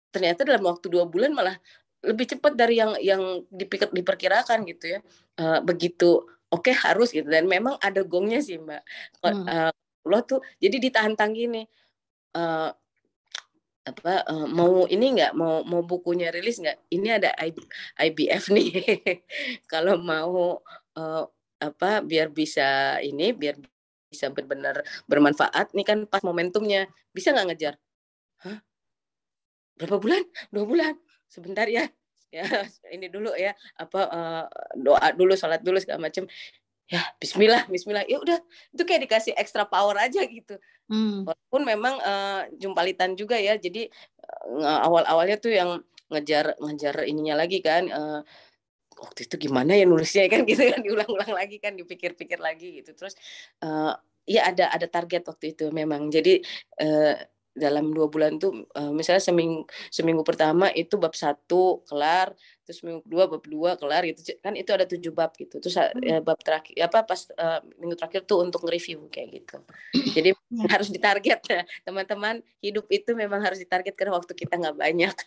ternyata dalam waktu dua bulan malah lebih cepat dari yang yang dipikir diperkirakan gitu ya uh, begitu oke okay, harus gitu dan memang ada gongnya sih mbak hmm. Eh, lo tuh jadi ditantang gini uh, apa uh, mau ini nggak mau mau bukunya rilis nggak ini ada IBF nih (laughs) kalau mau uh, apa biar bisa ini biar bisa benar-benar bermanfaat nih kan pas momentumnya bisa nggak ngejar Hah? berapa bulan dua bulan sebentar ya ya ini dulu ya apa uh, doa dulu sholat dulu segala macam ya Bismillah Bismillah ya udah itu kayak dikasih extra power aja gitu hmm. walaupun memang uh, eh, jumpalitan juga ya jadi uh, eh, awal awalnya tuh yang ngejar ngejar ininya lagi kan uh, waktu itu gimana ya nulisnya ya kan gitu kan diulang-ulang lagi kan dipikir-pikir lagi gitu terus uh, ya ada ada target waktu itu memang jadi uh, dalam dua bulan tuh eh, misalnya seminggu seminggu pertama itu bab satu kelar terus minggu kedua bab dua kelar gitu kan itu ada tujuh bab gitu terus hmm. bab terakhir ya apa pas uh, minggu terakhir tuh untuk nge-review kayak gitu jadi (clears throat) ya. harus ditarget ya teman-teman hidup itu memang harus ditarget karena waktu kita nggak banyak (laughs)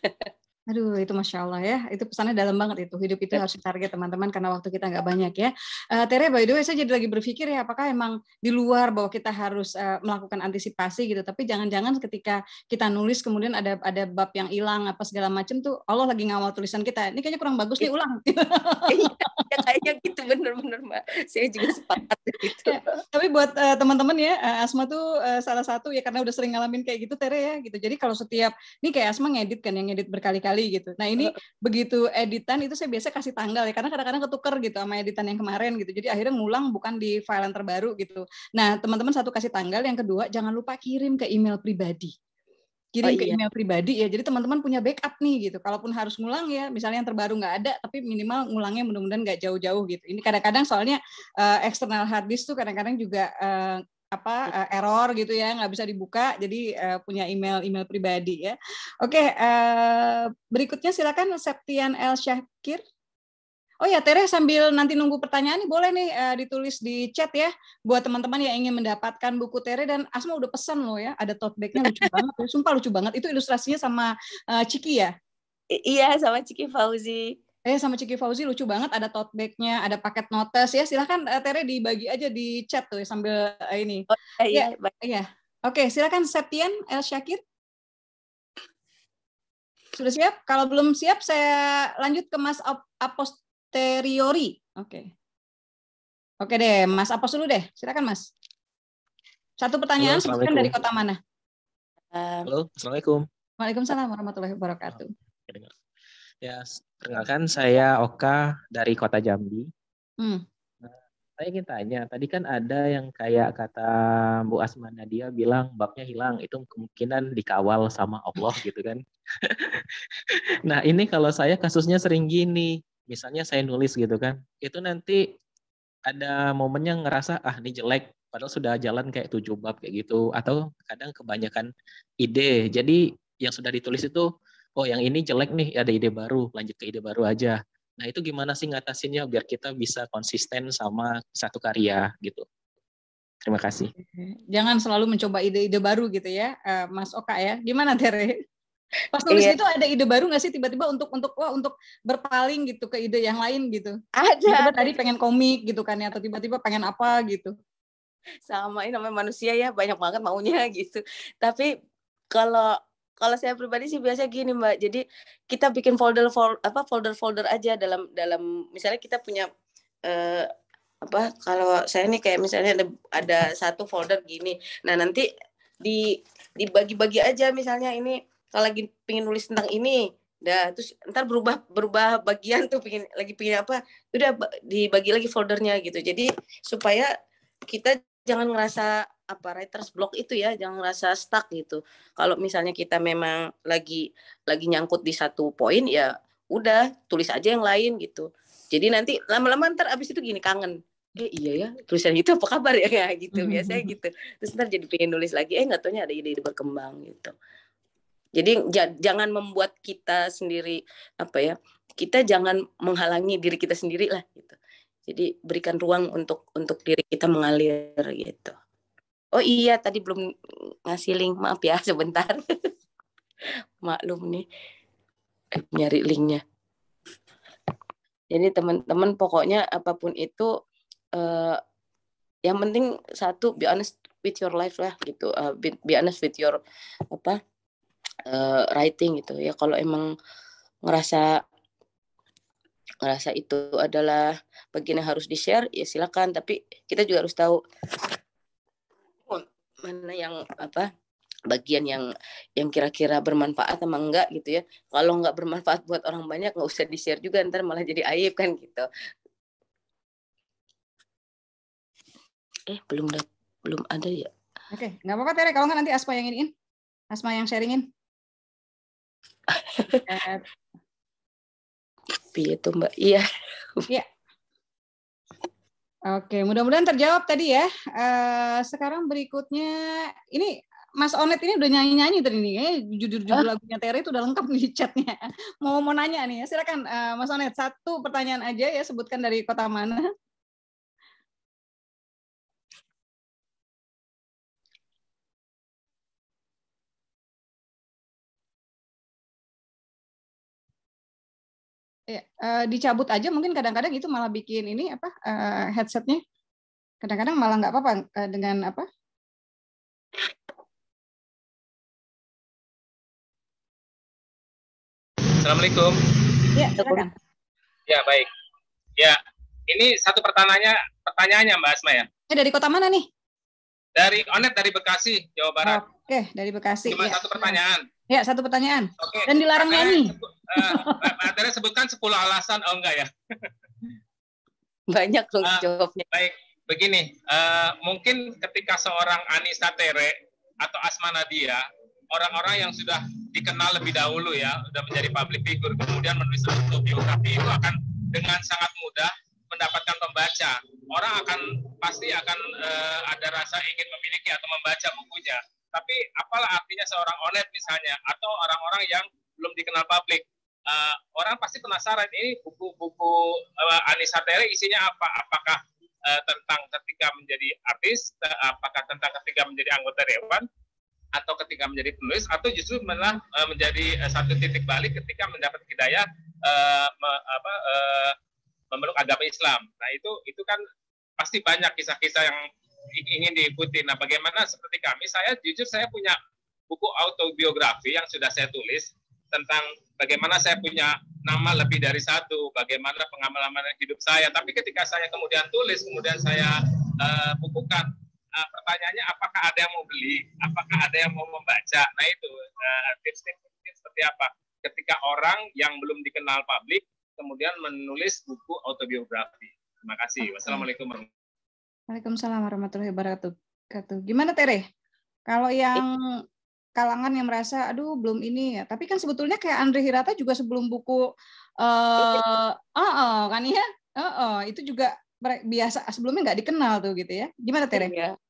Aduh, itu masya Allah ya. Itu pesannya dalam banget itu. Hidup itu ya. harus target teman-teman karena waktu kita nggak banyak ya. Uh, Tere, by the way, saya jadi lagi berpikir ya, apakah emang di luar bahwa kita harus uh, melakukan antisipasi gitu. Tapi jangan-jangan ketika kita nulis kemudian ada ada bab yang hilang apa segala macam tuh, Allah lagi ngawal tulisan kita. Ini kayaknya kurang bagus nih, iya. ulang. Iya, iya, kayaknya gitu bener-bener mbak. Saya juga sepakat (laughs) gitu. Ya, tapi buat uh, teman-teman ya, Asma tuh uh, salah satu ya karena udah sering ngalamin kayak gitu Tere ya gitu. Jadi kalau setiap ini kayak Asma ngedit kan yang ngedit berkali-kali kembali gitu. Nah ini begitu editan itu saya biasa kasih tanggal ya karena kadang-kadang ketuker gitu sama editan yang kemarin gitu. Jadi akhirnya ngulang bukan di file yang terbaru gitu. Nah teman-teman satu kasih tanggal, yang kedua jangan lupa kirim ke email pribadi kirim oh, iya. ke email pribadi ya. Jadi teman-teman punya backup nih gitu. Kalaupun harus ngulang ya, misalnya yang terbaru nggak ada, tapi minimal ngulangnya mudah-mudahan nggak jauh-jauh gitu. Ini kadang-kadang soalnya uh, eksternal hard disk tuh kadang-kadang juga uh, apa uh, error gitu ya nggak bisa dibuka jadi uh, punya email email pribadi ya oke okay, uh, eh, berikutnya silakan Septian El Syakir Oh ya, Tere sambil nanti nunggu pertanyaan nih boleh nih uh, ditulis di chat ya buat teman-teman yang ingin mendapatkan buku Tere dan Asma udah pesan loh ya, ada tote bagnya lucu (laughs) banget, sumpah lucu banget. Itu ilustrasinya sama uh, Ciki ya? I iya, sama Ciki Fauzi. Eh sama Ciki Fauzi lucu banget ada tote bag-nya, ada paket notes ya. Silahkan eh, Tere dibagi aja di chat tuh sambil eh, ini. Oh, iya, iya ya, iya. Oke, okay, silakan Septian El Syakir. Sudah siap? Kalau belum siap, saya lanjut ke Mas Aposteriori. Oke. Oke deh, Mas Apos dulu deh. Silakan Mas. Satu pertanyaan, sebutkan dari kota mana? Halo, Assalamualaikum. Waalaikumsalam warahmatullahi wabarakatuh. Ya, perkenalkan saya Oka dari Kota Jambi. Hmm. Nah, saya ingin tanya, tadi kan ada yang kayak kata Bu Asma Nadia bilang babnya hilang, itu kemungkinan dikawal sama Allah (laughs) gitu kan. nah, ini kalau saya kasusnya sering gini. Misalnya saya nulis gitu kan, itu nanti ada momennya ngerasa ah ini jelek, padahal sudah jalan kayak tujuh bab kayak gitu atau kadang kebanyakan ide. Jadi yang sudah ditulis itu oh yang ini jelek nih ada ide baru lanjut ke ide baru aja nah itu gimana sih ngatasinnya biar kita bisa konsisten sama satu karya gitu terima kasih jangan selalu mencoba ide-ide baru gitu ya eh, Mas Oka ya gimana Tere Pas nulis iya. itu ada ide baru nggak sih tiba-tiba untuk untuk wah untuk berpaling gitu ke ide yang lain gitu? Aja. Tiba-tiba tadi pengen komik gitu kan ya atau tiba-tiba pengen apa gitu? Sama ini namanya manusia ya banyak banget maunya (laughs) gitu. Tapi kalau kalau saya pribadi sih biasa gini mbak jadi kita bikin folder folder apa folder folder aja dalam dalam misalnya kita punya eh, apa kalau saya ini kayak misalnya ada ada satu folder gini nah nanti di dibagi-bagi aja misalnya ini kalau lagi pingin nulis tentang ini Dah, terus ntar berubah berubah bagian tuh pingin lagi pingin apa, udah dibagi lagi foldernya gitu. Jadi supaya kita jangan ngerasa apa writer's block itu ya jangan rasa stuck gitu kalau misalnya kita memang lagi lagi nyangkut di satu poin ya udah tulis aja yang lain gitu jadi nanti lama-lama ntar abis itu gini kangen eh iya ya tulisan itu apa kabar ya (laughs) gitu hmm. biasanya gitu terus ntar jadi pengen nulis lagi eh nggak tanya ada ide-ide berkembang gitu jadi jangan membuat kita sendiri apa ya kita jangan menghalangi diri kita sendiri lah gitu jadi berikan ruang untuk untuk diri kita mengalir gitu Oh iya, tadi belum ngasih link. Maaf ya, (laughs) sebentar. Maklum nih, eh, nyari linknya. Jadi teman-teman pokoknya apapun itu, eh, yang penting satu be honest with your life lah gitu. Uh, be, be honest with your apa uh, writing gitu ya. Kalau emang ngerasa ngerasa itu adalah bagian yang harus di share ya silakan. Tapi kita juga harus tahu mana yang apa bagian yang yang kira-kira bermanfaat sama enggak gitu ya kalau enggak bermanfaat buat orang banyak nggak usah di share juga ntar malah jadi aib kan gitu eh belum ada belum ada ya oke okay. nggak apa-apa Tere kalau nggak nanti Asma yang iniin Asma yang sharingin (laughs) Iya tuh mbak, iya. Iya, Oke, mudah-mudahan terjawab tadi ya. Uh, sekarang berikutnya ini Mas Onet ini udah nyanyi-nyanyi tadi nih. eh, judul-judul ah. lagunya Terry itu udah lengkap di (laughs) chatnya. Mau mau nanya nih, ya, silakan uh, Mas Onet satu pertanyaan aja ya sebutkan dari kota mana. ya, uh, dicabut aja mungkin kadang-kadang itu malah bikin ini apa uh, headsetnya kadang-kadang malah nggak apa-apa uh, dengan apa Assalamualaikum. Ya, Ya, baik. Ya, ini satu pertanyaannya, pertanyaannya Mbak Asma ya. Eh, dari kota mana nih? Dari Onet dari Bekasi, Jawa Barat. Oke, dari Bekasi. Cuma ya. satu pertanyaan. Ya, satu pertanyaan. Okay. Dan dilarang nyanyi. Uh, sebutkan 10 alasan, oh enggak ya? (laughs) Banyak dong uh, jawabnya. Baik, begini. Uh, mungkin ketika seorang Anissa Tere atau Asma Nadia, orang-orang yang sudah dikenal lebih dahulu ya, sudah menjadi public figure, kemudian menulis satu biografi itu akan dengan sangat mudah mendapatkan pembaca. Orang akan pasti akan uh, ada rasa ingin memiliki atau membaca bukunya tapi apalah artinya seorang Onet misalnya atau orang-orang yang belum dikenal publik. Uh, orang pasti penasaran ini buku-buku uh, Anissa Tere isinya apa? Apakah uh, tentang ketika menjadi artis, apakah tentang ketika menjadi anggota dewan, atau ketika menjadi penulis, atau justru malah uh, menjadi uh, satu titik balik ketika mendapat hidayah uh, me, apa, uh, memeluk agama Islam. Nah itu itu kan pasti banyak kisah-kisah yang ingin diikuti. Nah, bagaimana seperti kami, saya jujur saya punya buku autobiografi yang sudah saya tulis tentang bagaimana saya punya nama lebih dari satu, bagaimana pengalaman hidup saya. Tapi ketika saya kemudian tulis, kemudian saya uh, bukukan, uh, pertanyaannya apakah ada yang mau beli, apakah ada yang mau membaca. Nah itu eh, tips-tips mungkin seperti apa. Ketika orang yang belum dikenal publik kemudian menulis buku autobiografi. Terima kasih. Wassalamualaikum Waalaikumsalam warahmatullahi wabarakatuh. Gimana Tere? Kalau iya. yang kalangan yang merasa aduh belum ini ya. Tapi kan sebetulnya kayak Andre Hirata juga sebelum buku eh uh, uh, uh, kan ya? oh, uh, itu juga biasa sebelumnya nggak dikenal tuh gitu ya. Gimana Tere? Ya,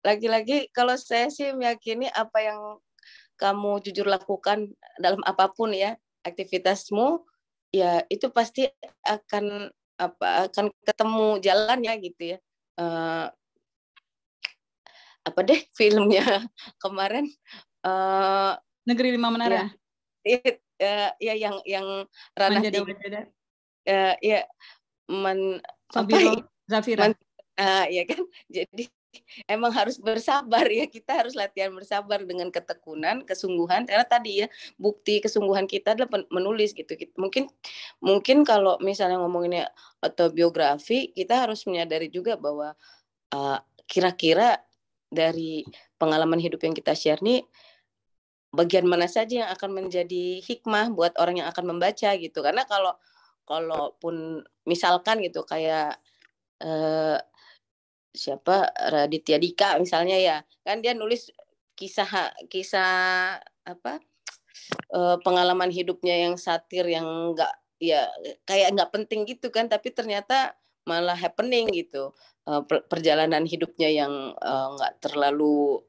Lagi-lagi kalau saya sih meyakini apa yang kamu jujur lakukan dalam apapun ya aktivitasmu ya itu pasti akan apa akan ketemu jalannya gitu ya uh, apa deh filmnya (laughs) kemarin uh, negeri lima menara ya, ya, ya yang yang ranah di, Uh, ya man Fabilo, apa, ya? Zafira. Men, uh, ya kan (laughs) jadi emang harus bersabar ya kita harus latihan bersabar dengan ketekunan kesungguhan karena tadi ya bukti kesungguhan kita adalah menulis gitu mungkin mungkin kalau misalnya ngomonginnya biografi kita harus menyadari juga bahwa kira eh, kira-kira dari pengalaman hidup yang kita share nih bagian mana saja yang akan menjadi hikmah buat orang yang akan membaca gitu karena kalau kalaupun misalkan gitu kayak uh, siapa Raditya Dika misalnya ya kan dia nulis kisah kisah apa eh, pengalaman hidupnya yang satir yang enggak ya kayak nggak penting gitu kan tapi ternyata malah happening gitu eh, perjalanan hidupnya yang enggak eh, terlalu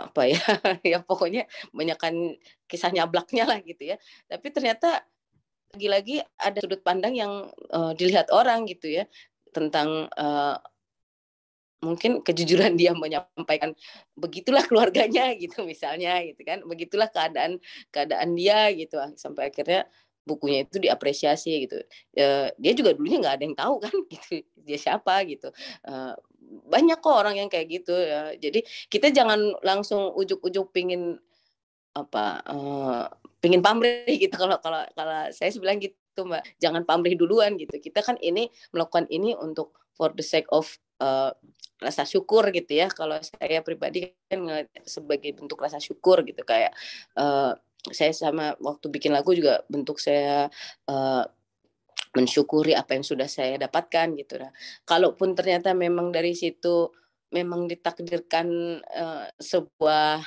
apa ya (laughs) ya pokoknya banyakkan kisahnya nyablaknya lah gitu ya tapi ternyata lagi-lagi ada sudut pandang yang uh, dilihat orang gitu ya tentang mungkin kejujuran (laughs) dia menyampaikan begitulah keluarganya (laughs) gitu misalnya gitu kan begitulah keadaan keadaan dia gitu sampai akhirnya bukunya itu diapresiasi gitu e, dia juga dulunya nggak ada yang tahu kan (laughs) gitu dia siapa gitu e, banyak kok orang yang kayak gitu ya. jadi kita jangan langsung ujuk-ujuk pingin apa e, pingin pamrih gitu kalau kalau kalau saya bilang gitu mbak jangan pamrih duluan gitu kita kan ini melakukan ini untuk for the sake of uh, rasa syukur gitu ya kalau saya pribadi kan sebagai bentuk rasa syukur gitu kayak uh, saya sama waktu bikin lagu juga bentuk saya uh, mensyukuri apa yang sudah saya dapatkan gitu nah kalaupun ternyata memang dari situ memang ditakdirkan uh, sebuah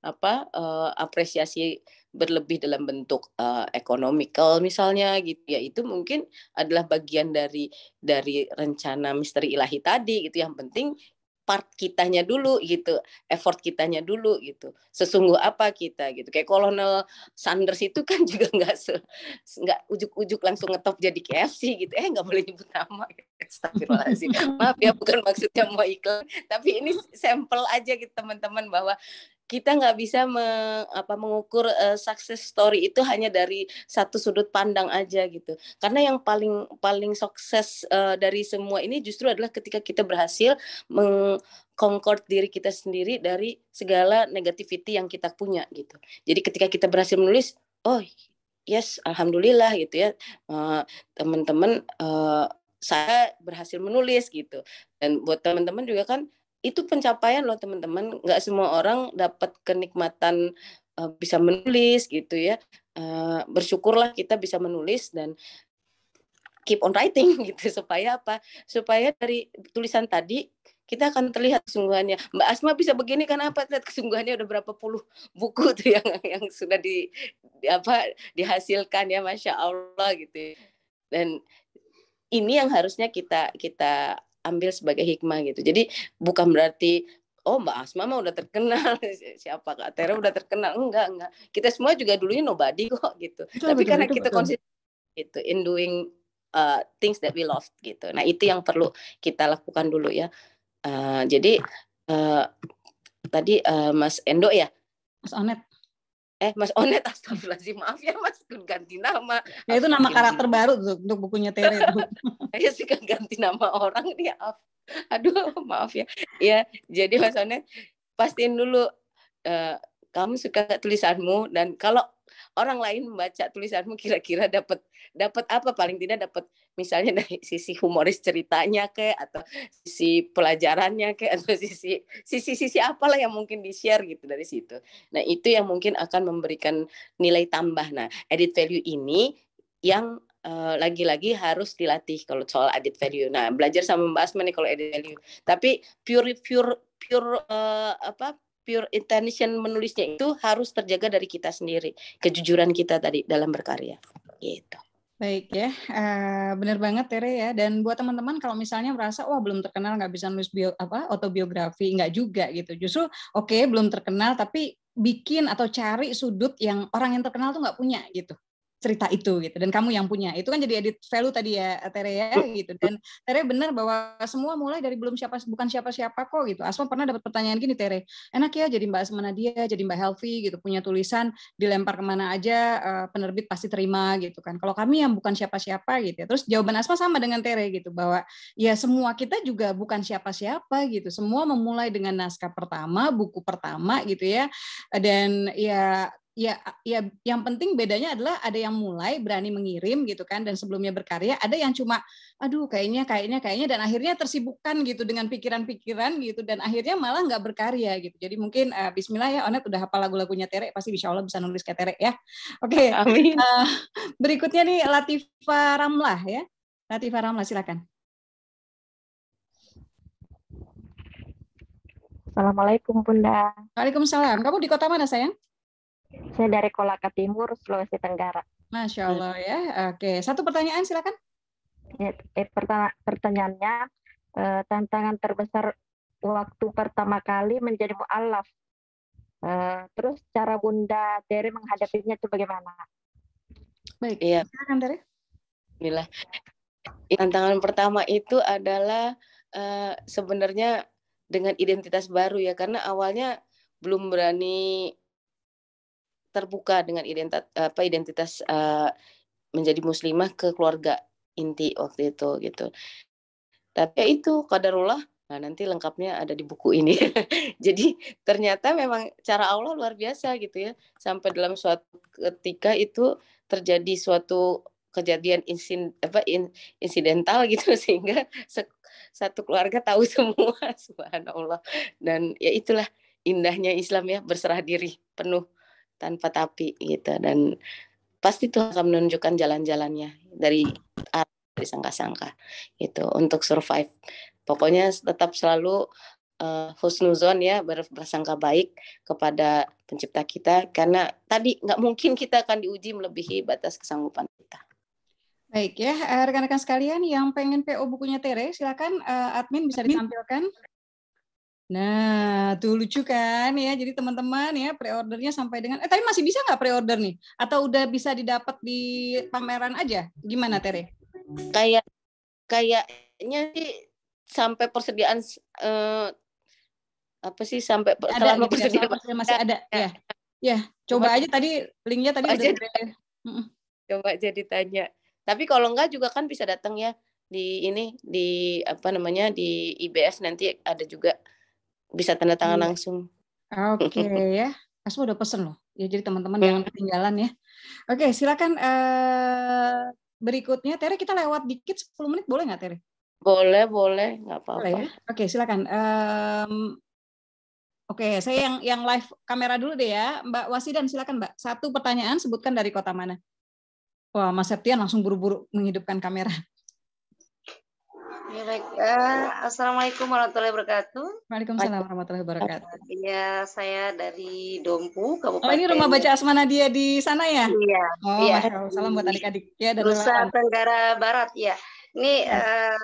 apa uh, apresiasi berlebih dalam bentuk uh, eh, ekonomikal misalnya gitu ya itu mungkin adalah bagian dari dari rencana misteri ilahi tadi gitu yang penting part kitanya dulu gitu, effort kitanya dulu gitu. Sesungguh apa kita gitu. Kayak Kolonel Sanders itu kan (laughs) juga nggak nggak ujuk-ujuk langsung ngetop jadi KFC gitu. Eh nggak boleh nyebut nama. Astagfirullahaladzim. (laughs) Maaf ya bukan maksudnya mau iklan, tapi ini sampel aja gitu teman-teman bahwa kita nggak bisa me, apa, mengukur uh, success story itu hanya dari satu sudut pandang aja gitu. Karena yang paling paling sukses uh, dari semua ini justru adalah ketika kita berhasil mengkonkord diri kita sendiri dari segala negativity yang kita punya gitu. Jadi ketika kita berhasil menulis, oh yes, alhamdulillah gitu ya teman eh, teman-teman uh, saya berhasil menulis gitu. Dan buat teman-teman juga kan itu pencapaian loh teman-teman nggak semua orang dapat kenikmatan uh, bisa menulis gitu ya uh, bersyukurlah kita bisa menulis dan keep on writing (laughs) gitu supaya apa supaya dari tulisan tadi kita akan terlihat kesungguhannya Mbak Asma bisa begini karena apa lihat kesungguhannya udah berapa puluh buku (laughs) tuh yang yang sudah di, di apa dihasilkan ya masya Allah gitu ya. dan ini yang harusnya kita kita ambil sebagai hikmah gitu. Jadi bukan berarti oh Mbak Asma mah udah terkenal (laughs) siapa Kak Tera udah terkenal enggak enggak kita semua juga dulunya nobody (laughs) kok gitu betul, tapi betul, karena betul, kita konsisten gitu in doing uh, things that we love gitu nah itu yang perlu kita lakukan dulu ya uh, jadi uh, tadi uh, Mas Endo ya Mas Anet eh Mas Onet (laughs) astagfirullahaladzim maaf ya Mas ganti nama ya itu nama karakter baru tuh untuk bukunya Tere itu (laughs) iya sih kan ganti nama orang dia aduh maaf ya ya jadi Mas Onet pastiin dulu uh, kamu suka tulisanmu dan kalau orang lain membaca tulisanmu kira-kira dapat dapat apa paling tidak dapat misalnya (laughs) dari sisi humoris ceritanya ke atau sisi pelajarannya ke atau sisi sisi sisi apalah yang mungkin di share gitu dari situ. Nah itu yang mungkin akan memberikan nilai tambah. Nah edit value ini yang lagi eh, lagi-lagi harus dilatih kalau soal edit value. Nah, belajar sama Mbak Asma nih kalau edit value. Tapi pure pure pure uh, apa pure intention menulisnya itu harus terjaga dari kita sendiri kejujuran kita tadi dalam berkarya gitu Baik ya, uh, benar banget Tere ya. Dan buat teman-teman kalau misalnya merasa wah belum terkenal nggak bisa nulis bio, apa autobiografi nggak juga gitu. Justru oke okay, belum terkenal tapi bikin atau cari sudut yang orang yang terkenal tuh nggak punya gitu cerita itu gitu dan kamu yang punya itu kan jadi edit value tadi ya Tere ya gitu dan Tere benar bahwa semua mulai dari belum siapa bukan siapa-siapa kok gitu Asma pernah dapat pertanyaan gini Tere enak ya jadi Mbak Asma dia jadi Mbak healthy gitu punya tulisan dilempar kemana aja eh, penerbit pasti terima gitu kan kalau kami yang bukan siapa-siapa gitu ya. terus jawaban Asma sama dengan Tere gitu bahwa ya semua kita juga bukan siapa-siapa gitu semua memulai dengan naskah pertama buku pertama gitu ya dan ya ya ya yang penting bedanya adalah ada yang mulai berani mengirim gitu kan dan sebelumnya berkarya ada yang cuma aduh kayaknya kayaknya kayaknya dan akhirnya tersibukkan gitu dengan pikiran-pikiran gitu dan akhirnya malah nggak berkarya gitu jadi mungkin uh, Bismillah ya Onet udah hafal lagu-lagunya Tere pasti Insya Allah bisa nulis kayak Tere ya oke okay. Amin. Uh, berikutnya nih Latifa Ramlah ya Latifa Ramlah silakan Assalamualaikum Bunda Waalaikumsalam kamu di kota mana sayang saya dari Kolaka Timur, Sulawesi Tenggara. Masya Allah ya. Oke, satu pertanyaan silakan. Ya, eh, pertanya pertanyaannya, eh, tantangan terbesar waktu pertama kali menjadi mu'alaf. Eh, terus cara Bunda Tere menghadapinya itu bagaimana? Baik, iya. silakan Tere. Bila iya, Tantangan pertama itu adalah eh, sebenarnya dengan identitas baru ya, karena awalnya belum berani terbuka dengan identitas apa identitas uh, menjadi muslimah ke keluarga inti waktu itu gitu. Tapi ya itu kadarullah Nah, nanti lengkapnya ada di buku ini. (laughs) Jadi ternyata memang cara Allah luar biasa gitu ya. Sampai dalam suatu ketika itu terjadi suatu kejadian insin apa in, insidental (laughs) gitu sehingga se, satu keluarga tahu (laughs) semua subhanallah. Dan ya itulah indahnya Islam ya berserah diri penuh tanpa tapi gitu dan pasti Tuhan akan menunjukkan jalan-jalannya dari dari sangka-sangka gitu untuk survive pokoknya tetap selalu uh, husnuzon ya berprasangka baik kepada pencipta kita karena tadi nggak mungkin kita akan diuji melebihi batas kesanggupan kita Baik ya, eh, rekan-rekan sekalian yang pengen PO bukunya Tere, silakan uh, admin bisa ditampilkan. Nah, tuh lucu kan ya. Jadi teman-teman ya pre-ordernya sampai dengan eh tapi masih bisa nggak pre-order nih? Atau udah bisa didapat di pameran aja? Gimana Tere? Kayak kayaknya sih sampai persediaan eh, apa sih sampai ada, gitu ya, persediaan ya, masih ada ya. Ya, coba, coba aja tadi linknya tadi aja. udah coba jadi tanya. Tapi kalau enggak juga kan bisa datang ya di ini di apa namanya di IBS nanti ada juga bisa tanda tangan hmm. langsung. Oke okay, (laughs) ya. Asma udah pesen loh. Ya jadi teman-teman hmm. jangan ketinggalan ya. Oke, okay, silakan uh, berikutnya Tere kita lewat dikit 10 menit boleh nggak Tere? Boleh, boleh, nggak apa-apa. Ya? Oke, okay, silakan. Um, Oke, okay, saya yang yang live kamera dulu deh ya. Mbak Wasidan silakan Mbak. Satu pertanyaan sebutkan dari kota mana? Wah, Mas Septian langsung buru-buru menghidupkan kamera. Ya, baik. Uh, Assalamualaikum warahmatullahi wabarakatuh. Waalaikumsalam warahmatullahi wabarakatuh. Iya, saya dari Dompu, Kabupaten. Oh, ini rumah baca Asmana dia di sana ya? Iya. Oh, iya. Salam buat adik-adik ya dari Nusa Tenggara Barat, ya. Ini uh,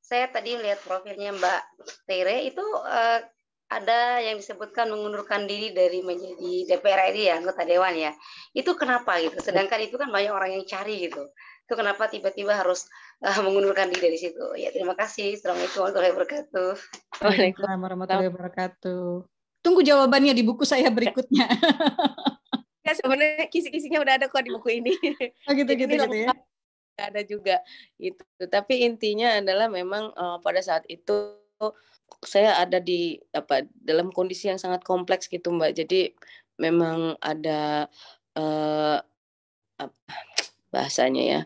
saya tadi lihat profilnya Mbak Tere itu uh, ada yang disebutkan mengundurkan diri dari menjadi DPR RI ya, anggota dewan ya. Itu kenapa gitu? Sedangkan itu kan banyak orang yang cari gitu. Itu kenapa tiba-tiba harus uh, mengundurkan diri dari situ. Ya terima kasih. Assalamualaikum warahmatullahi wabarakatuh. Waalaikumsalam warahmatullahi wabarakatuh. Tunggu jawabannya di buku saya berikutnya. ya sebenarnya kisi-kisinya udah ada kok di buku ini. Oh gitu gitu, gitu ya. Ada juga itu. Tapi intinya adalah memang uh, pada saat itu saya ada di apa dalam kondisi yang sangat kompleks gitu Mbak. Jadi memang ada uh, bahasanya ya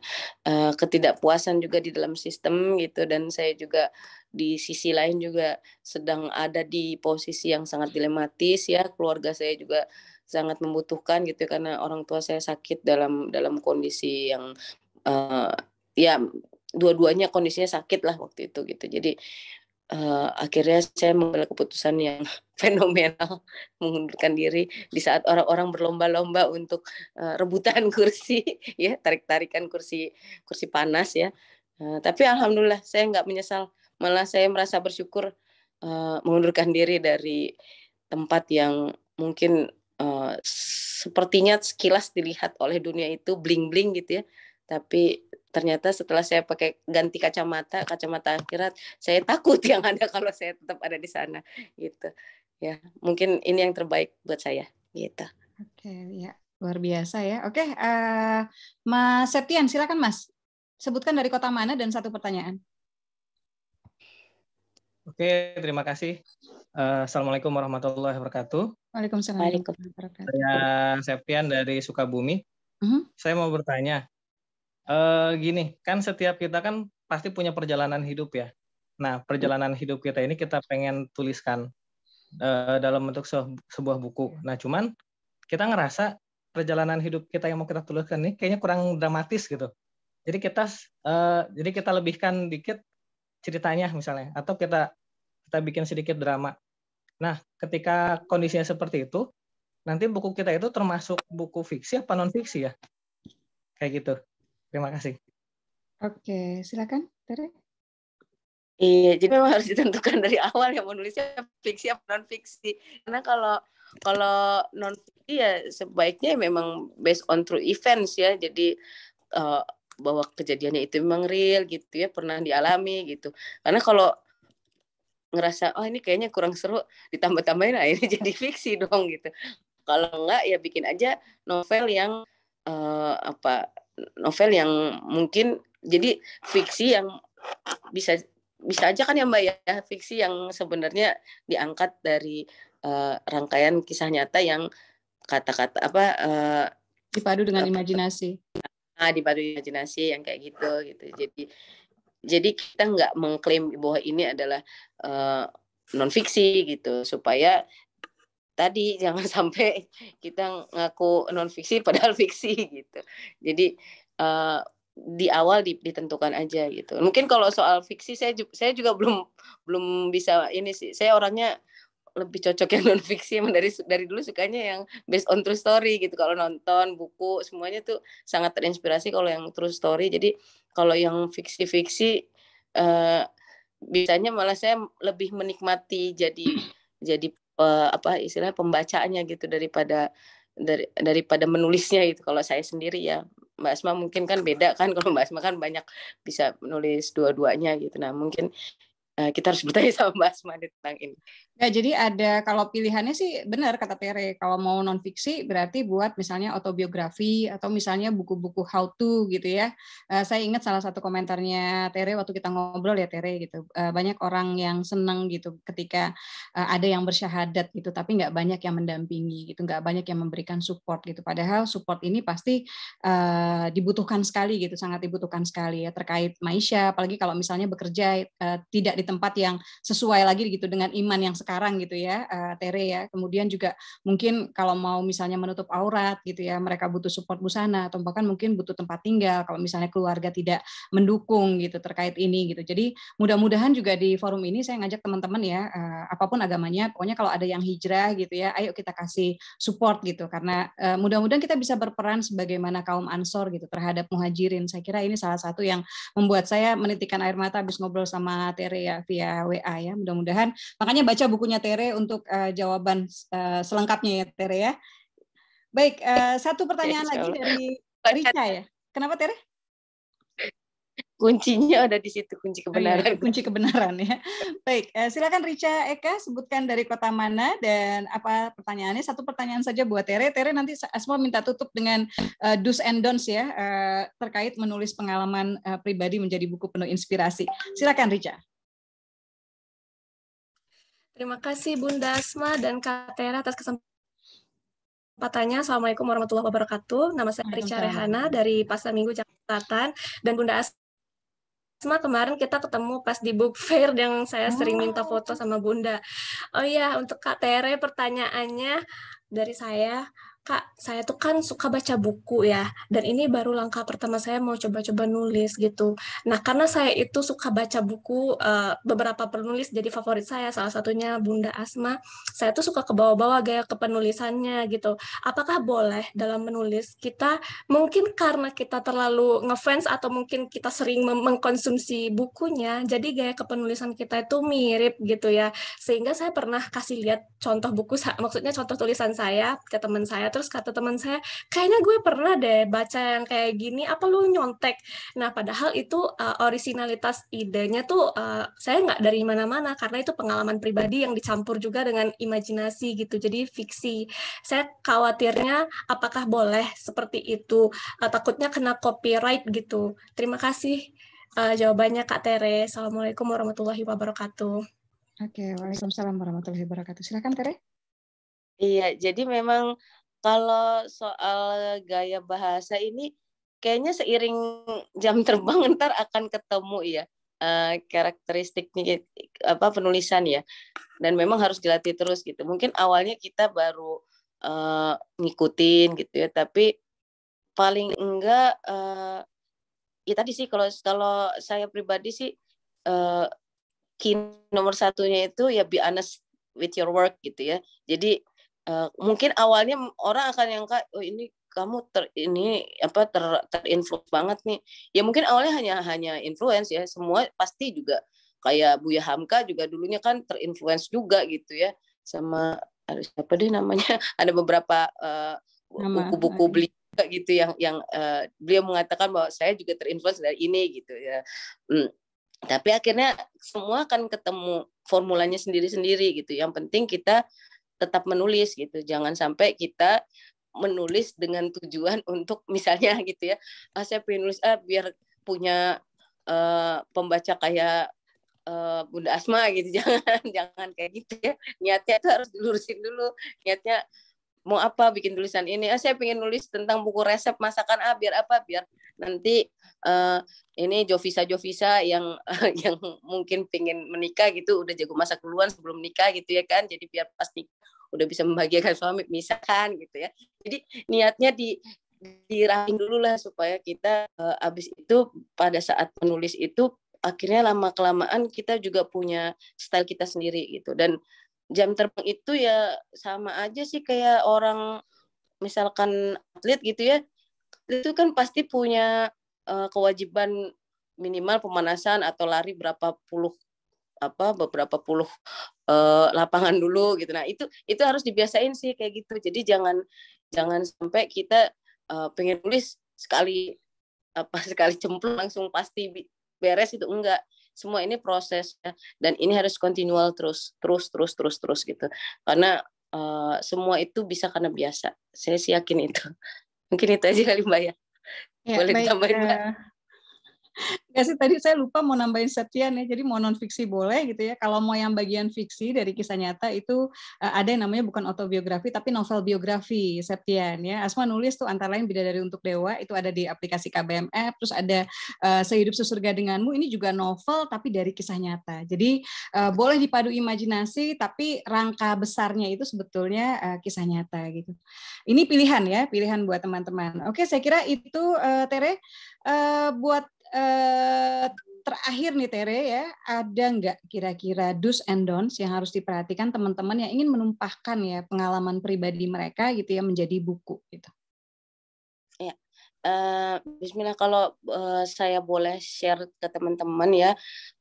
eh, ketidakpuasan juga di dalam sistem gitu dan saya juga di sisi lain juga sedang ada di posisi yang sangat dilematis ya keluarga saya juga sangat membutuhkan gitu ya, karena orang tua saya sakit dalam dalam kondisi yang uh, ya dua-duanya kondisinya sakit lah waktu itu gitu jadi uh, akhirnya saya mengambil keputusan yang (laughs) fenomenal mengundurkan diri di saat orang-orang berlomba-lomba untuk uh, rebutan (laughs) kursi ya tarik-tarikan kursi kursi panas ya uh, tapi alhamdulillah saya nggak menyesal malah saya merasa bersyukur uh, mengundurkan diri dari tempat yang mungkin uh, sepertinya sekilas dilihat oleh dunia itu bling-bling gitu ya tapi ternyata setelah saya pakai ganti kacamata kacamata akhirat saya takut (laughs) yang ada kalau saya tetap ada di sana gitu ya mungkin ini yang terbaik buat saya gitu oke ya luar biasa ya oke uh, mas Septian silakan mas sebutkan dari kota mana dan satu pertanyaan oke terima kasih uh, assalamualaikum warahmatullahi wabarakatuh Waalaikumsalam. Waalaikumsalam. Saya Septian dari Sukabumi. Uh mm-hmm. -huh. Saya mau bertanya, Eh, gini, kan setiap kita kan pasti punya perjalanan hidup ya. Nah, perjalanan hidup kita ini kita pengen tuliskan uh, dalam bentuk se sebuah buku. Nah, cuman kita ngerasa perjalanan hidup kita yang mau kita tuliskan ini kayaknya kurang dramatis gitu. Jadi kita uh, jadi kita lebihkan dikit ceritanya misalnya atau kita kita bikin sedikit drama. Nah, ketika kondisinya seperti itu, nanti buku kita itu termasuk buku fiksi apa non fiksi ya? Kayak gitu. Terima kasih. Oke, silakan Tere. Iya, jadi memang harus ditentukan dari awal yang menulisnya fiksi atau non fiksi. Karena kalau kalau non fiksi ya sebaiknya memang based on true events ya. Jadi uh, bahwa kejadiannya itu memang real gitu ya, pernah dialami gitu. Karena kalau ngerasa oh ini kayaknya kurang seru ditambah-tambahin ah, ini (laughs) jadi fiksi dong gitu. Kalau enggak ya bikin aja novel yang uh, apa novel yang mungkin jadi fiksi yang bisa bisa aja kan ya mbak ya fiksi yang sebenarnya diangkat dari uh, rangkaian kisah nyata yang kata-kata apa uh, dipadu dengan apa, imajinasi ah dipadu imajinasi yang kayak gitu gitu jadi jadi kita nggak mengklaim bahwa ini adalah uh, eh, non fiksi gitu supaya tadi (laughs) jangan sampai kita ngaku non fiksi padahal (laughs) fiksi gitu jadi uh, di awal ditentukan aja gitu mungkin kalau soal fiksi saya juga, saya juga belum belum bisa ini sih saya orangnya lebih cocok yang (laughs) non fiksi dari dari dulu sukanya yang based on true story gitu kalau nonton buku semuanya tuh sangat terinspirasi kalau yang true story jadi kalau yang fiksi-fiksi uh, biasanya malah saya lebih menikmati jadi (clears throat) jadi uh, apa istilah pembacaannya gitu daripada dari, daripada menulisnya gitu kalau saya sendiri ya Mbak Asma mungkin kan beda kan (laughs) kalau Mbak Asma kan banyak bisa menulis dua-duanya gitu nah mungkin uh, kita harus bertanya (laughs) sama Mbak Asma tentang ini Ya, jadi ada kalau pilihannya sih benar kata Tere, kalau mau non fiksi berarti buat misalnya autobiografi atau misalnya buku-buku how to gitu ya. Uh, saya ingat salah satu komentarnya Tere waktu kita ngobrol ya Tere gitu. Uh, banyak orang yang senang gitu ketika uh, ada yang bersyahadat gitu, tapi nggak banyak yang mendampingi gitu, nggak banyak yang memberikan support gitu. Padahal support ini pasti uh, dibutuhkan sekali gitu, sangat dibutuhkan sekali ya terkait Maisha, apalagi kalau misalnya bekerja uh, tidak di tempat yang sesuai lagi gitu dengan iman yang sekarang gitu ya, uh, Tere ya. Kemudian juga mungkin kalau mau misalnya menutup aurat gitu ya, mereka butuh support busana atau bahkan mungkin butuh tempat tinggal kalau misalnya keluarga tidak mendukung gitu terkait ini gitu. Jadi mudah-mudahan juga di forum ini saya ngajak teman-teman ya, uh, apapun agamanya, pokoknya kalau ada yang hijrah gitu ya, ayo kita kasih support gitu karena uh, mudah-mudahan kita bisa berperan sebagaimana kaum ansor gitu terhadap muhajirin. Saya kira ini salah satu yang membuat saya menitikan air mata habis ngobrol sama Tere ya via WA ya. Mudah-mudahan makanya baca buku bukunya Tere untuk uh, jawaban uh, selengkapnya ya Tere ya. Baik, uh, satu pertanyaan ya, lagi dari Rica ya. Kenapa Tere? Kuncinya ada di situ, kunci kebenaran. Oh, iya, kunci kebenaran ya. Baik, uh, silakan Rica Eka sebutkan dari kota mana dan apa pertanyaannya. Satu pertanyaan saja buat Tere. Tere nanti Asma minta tutup dengan uh, do's and don'ts ya uh, terkait menulis pengalaman uh, pribadi menjadi buku penuh inspirasi. Silakan Rica. Terima kasih Bunda Asma dan Kak Tera atas kesempatannya. Assalamualaikum warahmatullahi wabarakatuh. Nama saya Rica Rehana dari Pasar Minggu Jakarta Selatan dan Bunda Asma kemarin kita ketemu pas di book fair yang saya sering ah. minta foto sama Bunda. Oh iya, untuk Kak Tere pertanyaannya dari saya, kak saya tuh kan suka baca buku ya dan ini baru langkah pertama saya mau coba-coba nulis gitu nah karena saya itu suka baca buku eh, beberapa penulis jadi favorit saya salah satunya Bunda Asma saya tuh suka ke bawah-bawah gaya kepenulisannya gitu apakah boleh dalam menulis kita mungkin karena kita terlalu ngefans atau mungkin kita sering mengkonsumsi bukunya jadi gaya kepenulisan kita itu mirip gitu ya sehingga saya pernah kasih lihat contoh buku maksudnya contoh tulisan saya ke teman saya tuh terus kata teman saya kayaknya gue pernah deh baca yang kayak gini apa lu nyontek nah padahal itu uh, eh, originalitas idenya tuh uh, saya nggak dari mana-mana karena itu pengalaman pribadi yang dicampur juga dengan imajinasi gitu jadi fiksi saya khawatirnya apakah boleh seperti itu uh, takutnya kena copyright gitu terima kasih uh, jawabannya Kak Tere. Assalamualaikum warahmatullahi wabarakatuh. Oke, okay, Waalaikumsalam warahmatullahi wabarakatuh. Silakan Tere. Iya, jadi memang kalau soal gaya bahasa ini kayaknya seiring jam terbang (laughs) ntar akan ketemu ya uh, karakteristiknya apa penulisan ya dan memang harus dilatih terus gitu mungkin awalnya kita baru uh, ngikutin gitu ya tapi paling enggak uh, ya tadi sih kalau kalau saya pribadi sih uh, key nomor satunya itu ya be honest with your work gitu ya jadi Eh, mungkin awalnya orang akan yang oh ini kamu ter ini apa ter terinfluence banget nih ya mungkin awalnya hanya hanya influence ya semua pasti juga kayak Buya Hamka juga dulunya kan terinfluence juga gitu ya sama ada siapa deh namanya (laughs) ada beberapa buku eh, buku-buku beli gitu yang yang uh, beliau mengatakan bahwa saya juga terinfluence dari ini gitu ya hmm. tapi akhirnya semua akan ketemu formulanya sendiri-sendiri gitu yang penting kita tetap menulis gitu. Jangan sampai kita menulis dengan tujuan untuk (laughs) misalnya gitu ya, ah, saya pengen ah, biar punya uh, pembaca kayak eh, Bunda Asma gitu. (laughs) Jangan jangan kayak gitu ya. Niatnya itu harus dilurusin dulu. Niatnya mau apa bikin tulisan ini ah, saya pengen nulis tentang buku resep masakan ah biar apa biar nanti uh, ini Jovisa Jovisa yang (laughs) yang mungkin pengen menikah gitu udah jago masak duluan sebelum nikah gitu ya kan jadi biar pasti udah bisa membahagiakan (laughs) suami misalkan gitu ya jadi niatnya di dirahin dulu lah supaya kita uh, eh, abis itu pada saat menulis itu akhirnya lama kelamaan kita juga punya style kita sendiri gitu dan jam terbang itu ya sama aja sih kayak orang misalkan atlet gitu ya itu kan pasti punya uh, kewajiban minimal pemanasan atau lari berapa puluh apa beberapa puluh uh, lapangan dulu gitu nah itu itu harus dibiasain sih kayak gitu jadi jangan jangan sampai kita uh, pengen tulis sekali apa (laughs) sekali cemplung langsung pasti beres itu enggak semua ini proses dan ini harus kontinual terus terus terus terus terus gitu karena uh, semua itu bisa karena biasa saya sih yakin itu (laughs) mungkin itu aja kali mbak ya, ya boleh baik, tambahin mbak uh, Gak sih tadi saya lupa mau nambahin Septian ya. Jadi mau non fiksi boleh gitu ya. Kalau mau yang bagian fiksi dari kisah nyata itu eh, ada yang namanya bukan autobiografi tapi novel biografi Septian ya. Asma nulis tuh antara lain dari untuk Dewa itu ada di aplikasi KBM terus ada uh, Sehidup Sesurga denganmu ini juga novel tapi dari kisah nyata. Jadi uh, boleh dipadu imajinasi tapi rangka besarnya itu sebetulnya uh, kisah nyata gitu. Ini pilihan ya, pilihan buat teman-teman. Oke, saya kira itu uh, Tere uh, buat eh, terakhir nih Tere ya, ada nggak kira-kira dus and don'ts yang harus diperhatikan teman-teman yang ingin menumpahkan ya pengalaman pribadi mereka gitu ya menjadi buku gitu? Ya, uh, Bismillah kalau uh, saya boleh share ke teman-teman ya,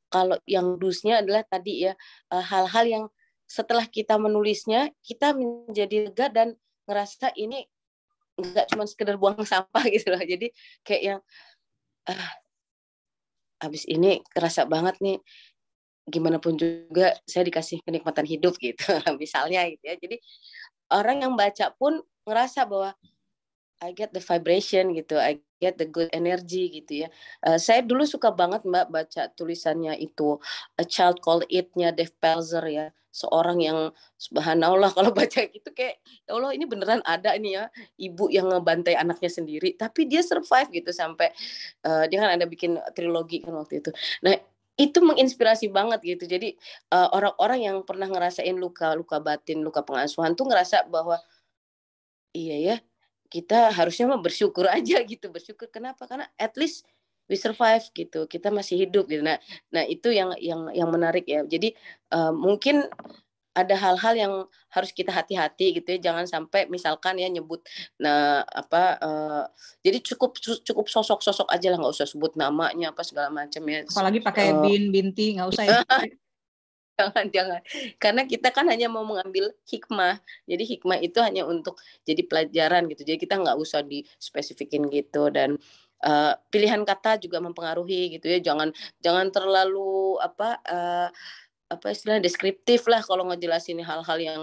kalau yang dusnya adalah tadi ya eh, hal-hal uh, yang setelah kita menulisnya kita menjadi lega dan ngerasa ini nggak cuma sekedar buang (laughs) sampah gitu loh. Jadi kayak yang ah, habis ini kerasa banget nih gimana pun juga saya dikasih kenikmatan hidup (laughs) gitu misalnya gitu ya jadi orang yang baca pun ngerasa bahwa I get the vibration gitu I get the good energy gitu ya. Uh, saya dulu suka banget Mbak baca tulisannya itu A Child Called It-nya Dave Pelzer ya. Seorang yang subhanallah (laughs) kalau baca gitu kayak ya Allah ini beneran ada ini ya ibu yang ngebantai anaknya sendiri tapi dia survive gitu sampai uh, dia kan ada bikin trilogi kan waktu itu. Nah, itu menginspirasi banget gitu. Jadi eh, orang-orang uh, yang pernah ngerasain luka luka batin, luka pengasuhan tuh ngerasa bahwa iya ya kita harusnya mah bersyukur (laughs) aja gitu bersyukur kenapa karena at least we survive gitu kita masih hidup gitu nah nah itu yang yang yang menarik ya jadi uh, mungkin ada hal-hal yang harus kita hati-hati gitu ya jangan sampai misalkan ya nyebut nah apa uh, jadi cukup cukup sosok-sosok aja lah nggak usah sebut namanya apa segala macam ya apalagi pakai uh, bin binti nggak usah ya (laughs) jangan jangan karena kita kan hanya mau mengambil hikmah jadi hikmah itu hanya untuk jadi pelajaran gitu jadi kita nggak usah di spesifikin gitu dan uh, pilihan kata juga mempengaruhi gitu ya jangan jangan terlalu apa uh, apa istilahnya deskriptif lah kalau ngejelasin hal-hal yang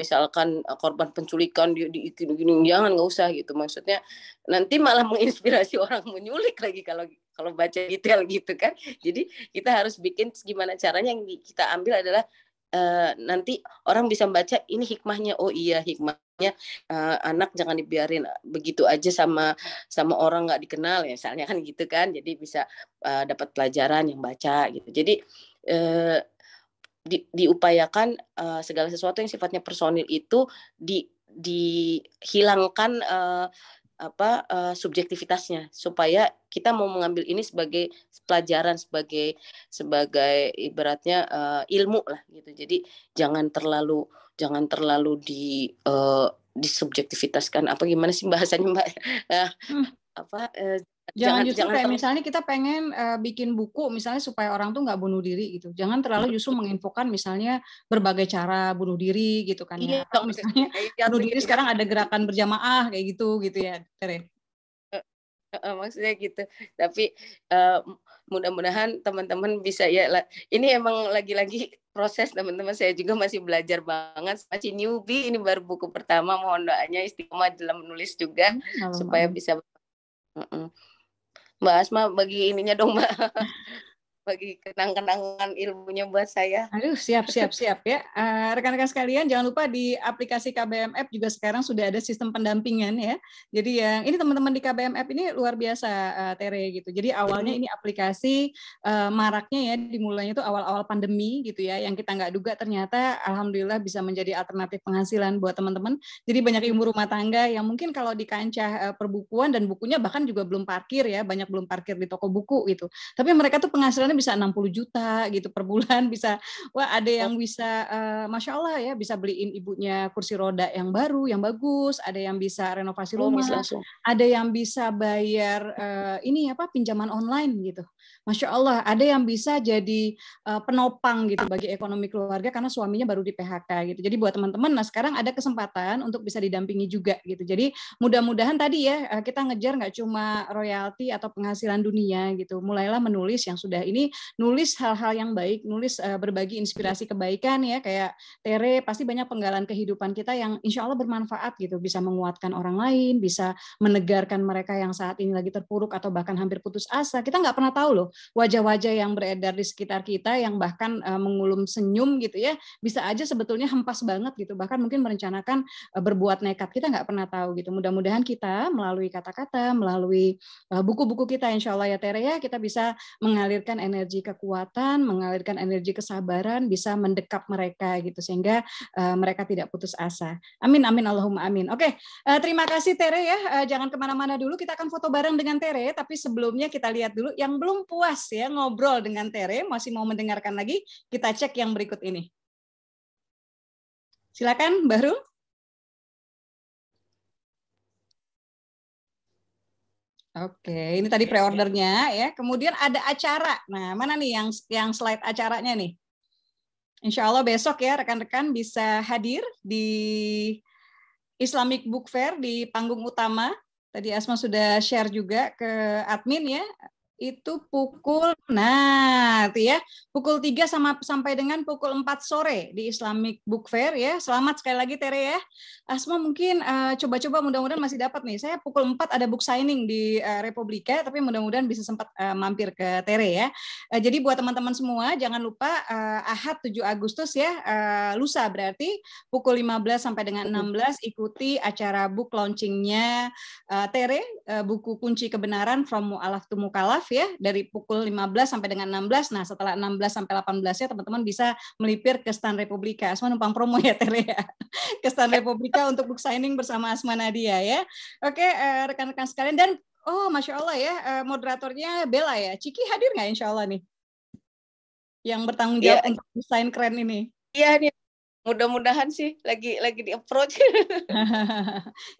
misalkan eh, korban penculikan dia di di, jangan nggak usah gitu maksudnya nanti malah menginspirasi (laughs) orang menyulik lagi kalau kalau baca detail gitu kan jadi kita harus bikin gimana caranya yang kita ambil adalah uh, nanti orang bisa baca ini hikmahnya oh iya hikmahnya uh, anak jangan dibiarin begitu aja sama sama orang nggak dikenal ya misalnya kan gitu kan jadi bisa uh, dapat pelajaran yang baca gitu jadi uh, di, diupayakan uh, segala sesuatu yang sifatnya personil itu di dihilangkan uh, apa uh, subjektivitasnya supaya kita mau mengambil ini sebagai pelajaran sebagai sebagai ibaratnya uh, ilmu lah gitu jadi jangan terlalu jangan terlalu di uh, disubjektivitaskan apa gimana sih (laughs) bahasanya mbak hmm. apa uh, jangan, jangan justru jangan kayak misalnya kita pengen uh, bikin buku misalnya supaya orang tuh nggak bunuh diri gitu jangan terlalu justru menginfokan misalnya berbagai cara bunuh diri gitu kan ya. iya, ya misalnya iya, bunuh diri iya. sekarang ada gerakan berjamaah kayak gitu gitu ya Tere eh, eh, maksudnya gitu tapi uh, mudah-mudahan teman-teman bisa ya ini emang lagi-lagi proses teman-teman saya juga masih belajar banget masih newbie ini baru buku pertama mohon doanya istiqomah dalam menulis juga Halo, hmm, supaya bisa Mbak Asma bagi ininya dong Mbak (laughs) bagi kenang-kenangan ilmunya buat saya. Aduh, siap, siap, siap ya. rekan eh, rekan-rekan sekalian, jangan lupa di aplikasi KBM App juga sekarang sudah ada sistem pendampingan ya. Jadi yang ini teman-teman di KBM App ini luar biasa uh, Tere gitu. Jadi awalnya hmm. ini aplikasi uh, maraknya ya, dimulainya itu awal-awal pandemi gitu ya, yang kita nggak duga ternyata alhamdulillah bisa menjadi alternatif penghasilan buat teman-teman. Jadi banyak ibu rumah tangga yang mungkin kalau di kancah uh, perbukuan dan bukunya bahkan juga belum parkir ya, banyak belum parkir di toko buku gitu. Tapi mereka tuh penghasilannya kadang bisa 60 juta gitu per bulan bisa wah ada yang oh. bisa uh, masya Allah ya bisa beliin ibunya kursi roda yang baru yang bagus ada yang bisa renovasi oh, rumah ada yang bisa bayar uh, ini apa pinjaman online gitu Masya Allah, ada yang bisa jadi uh, penopang gitu bagi ekonomi keluarga karena suaminya baru di PHK gitu. Jadi buat teman-teman, nah sekarang ada kesempatan untuk bisa didampingi juga gitu. Jadi mudah-mudahan tadi ya eh, kita ngejar nggak cuma royalti atau penghasilan dunia gitu. Mulailah menulis yang sudah ini, nulis hal-hal yang baik, nulis uh, berbagi inspirasi kebaikan ya kayak Tere pasti banyak penggalan kehidupan kita yang insya Allah bermanfaat gitu, bisa menguatkan orang lain, bisa menegarkan mereka yang saat ini lagi terpuruk atau bahkan hampir putus asa. Kita nggak pernah tahu loh wajah-wajah yang beredar di sekitar kita yang bahkan uh, mengulum senyum gitu ya bisa aja sebetulnya hempas banget gitu bahkan mungkin merencanakan uh, berbuat nekat kita nggak pernah tahu gitu mudah-mudahan kita melalui kata-kata melalui eh, buku-buku uh, kita insya Allah ya Tere ya kita bisa mengalirkan energi kekuatan mengalirkan energi kesabaran bisa mendekap mereka gitu sehingga uh, mereka tidak putus asa amin amin Allahumma amin oke okay. uh, terima kasih Tere ya uh, jangan kemana-mana dulu kita akan foto bareng dengan Tere tapi sebelumnya kita lihat dulu yang belum puas puas ya ngobrol dengan Tere, masih mau mendengarkan lagi, kita cek yang berikut ini. Silakan, Baru. Oke, ini tadi pre-ordernya ya. Kemudian ada acara. Nah, mana nih yang yang slide acaranya nih? Insya Allah besok ya rekan-rekan bisa hadir di Islamic Book Fair di panggung utama. Tadi Asma sudah share juga ke admin ya itu pukul nah ya pukul 3 sama sampai dengan pukul 4 sore di Islamic Book Fair ya. Selamat sekali lagi Tere ya. Asma mungkin eh, coba-coba uh, mudah-mudahan masih dapat nih. Saya pukul 4 ada book signing di uh, Republika tapi mudah-mudahan bisa sempat uh, mampir ke Tere ya. Uh, jadi buat teman-teman semua jangan lupa uh, Ahad 7 Agustus ya uh, lusa berarti pukul 15 sampai dengan 16 ikuti acara book launchingnya uh, Tere uh, buku kunci kebenaran from mualaf to mukalaf live ya dari pukul 15 sampai dengan 16. Nah, setelah 16 sampai 18 ya teman-teman bisa melipir ke Stan Republika. Asma numpang promo ya Tere ya. Ke Stan Republika untuk book signing bersama Asma Nadia ya. Oke, eh, rekan-rekan sekalian dan oh Masya Allah ya, eh, moderatornya Bella ya. Ciki hadir nggak insya Allah nih? Yang bertanggung iya. jawab yeah. untuk desain keren ini. Iya yeah, nih, mudah-mudahan sih lagi lagi di approach. (laughs) ya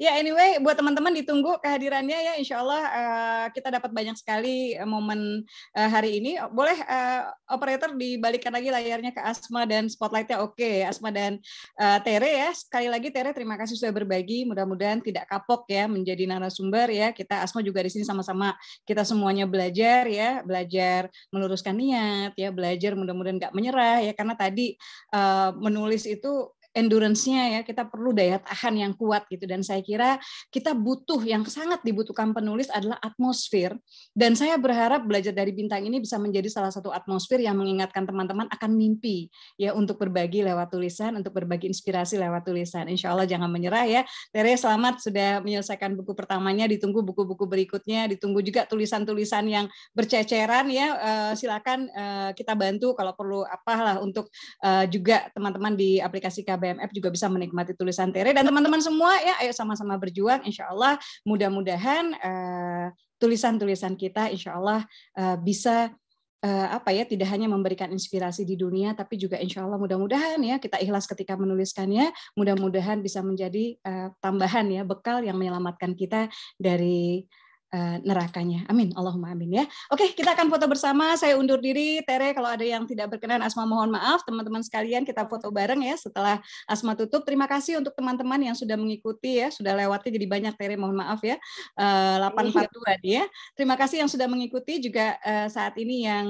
yeah, anyway buat teman-teman ditunggu kehadirannya ya insyaallah uh, eh, kita dapat banyak sekali eh, momen uh, hari ini. Boleh uh, operator dibalikan lagi layarnya ke Asma dan spotlightnya oke okay, Asma dan uh, Tere ya sekali lagi Tere terima kasih sudah berbagi. Mudah-mudahan tidak kapok ya menjadi narasumber ya kita Asma juga di sini sama-sama kita semuanya belajar ya belajar meluruskan niat ya belajar mudah-mudahan nggak menyerah ya karena tadi uh, menulis itu endurance-nya ya kita perlu daya tahan yang kuat gitu dan saya kira kita butuh yang sangat dibutuhkan penulis adalah atmosfer dan saya berharap belajar dari bintang ini bisa menjadi salah satu atmosfer yang mengingatkan teman-teman akan mimpi ya untuk berbagi lewat tulisan untuk berbagi inspirasi lewat tulisan Insya Allah jangan menyerah ya Tere selamat sudah menyelesaikan buku pertamanya ditunggu buku-buku berikutnya ditunggu juga tulisan-tulisan yang berceceran ya eh, silakan eh, kita bantu kalau perlu apalah untuk eh, juga teman-teman di aplikasi KB BMF juga bisa menikmati tulisan Tere dan teman-teman semua ya ayo sama-sama berjuang insya Allah mudah-mudahan uh, tulisan-tulisan kita insya Allah uh, bisa uh, apa ya tidak hanya memberikan inspirasi di dunia tapi juga insya Allah mudah-mudahan ya kita ikhlas ketika menuliskannya mudah-mudahan bisa menjadi uh, tambahan ya bekal yang menyelamatkan kita dari Eh, nerakanya. Amin. Allahumma amin ya. Oke, kita akan foto bersama. Saya undur diri. Tere, kalau ada yang tidak berkenan, Asma mohon maaf. Teman-teman sekalian, kita foto bareng ya setelah Asma tutup. Terima kasih untuk teman-teman yang sudah mengikuti ya, sudah lewati jadi banyak Tere, mohon maaf ya. 842 eh, 842 ya. Terima kasih yang sudah mengikuti juga eh, saat ini yang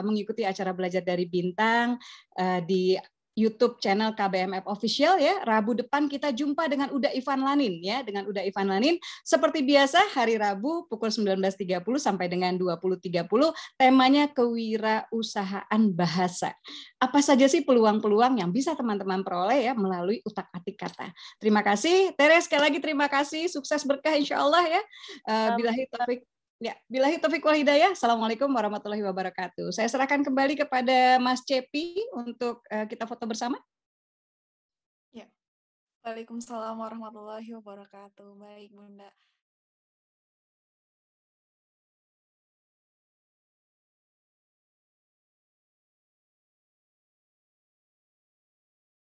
mengikuti acara belajar dari bintang di YouTube channel KBMF Official ya. Rabu depan kita jumpa dengan Uda Ivan Lanin ya, dengan Uda Ivan Lanin. Seperti biasa hari Rabu pukul 19.30 sampai dengan 20.30 temanya kewirausahaan bahasa. Apa saja sih peluang-peluang yang bisa teman-teman peroleh ya melalui utak-atik kata. Terima kasih Teres sekali lagi terima kasih, sukses berkah insya Allah ya. Uh, Bilahi taufik Ya, bila taufik wal hidayah. Assalamualaikum warahmatullahi wabarakatuh. Saya serahkan kembali kepada Mas Cepi untuk eh, kita foto bersama. Ya. Waalaikumsalam warahmatullahi wabarakatuh. Baik, Bunda.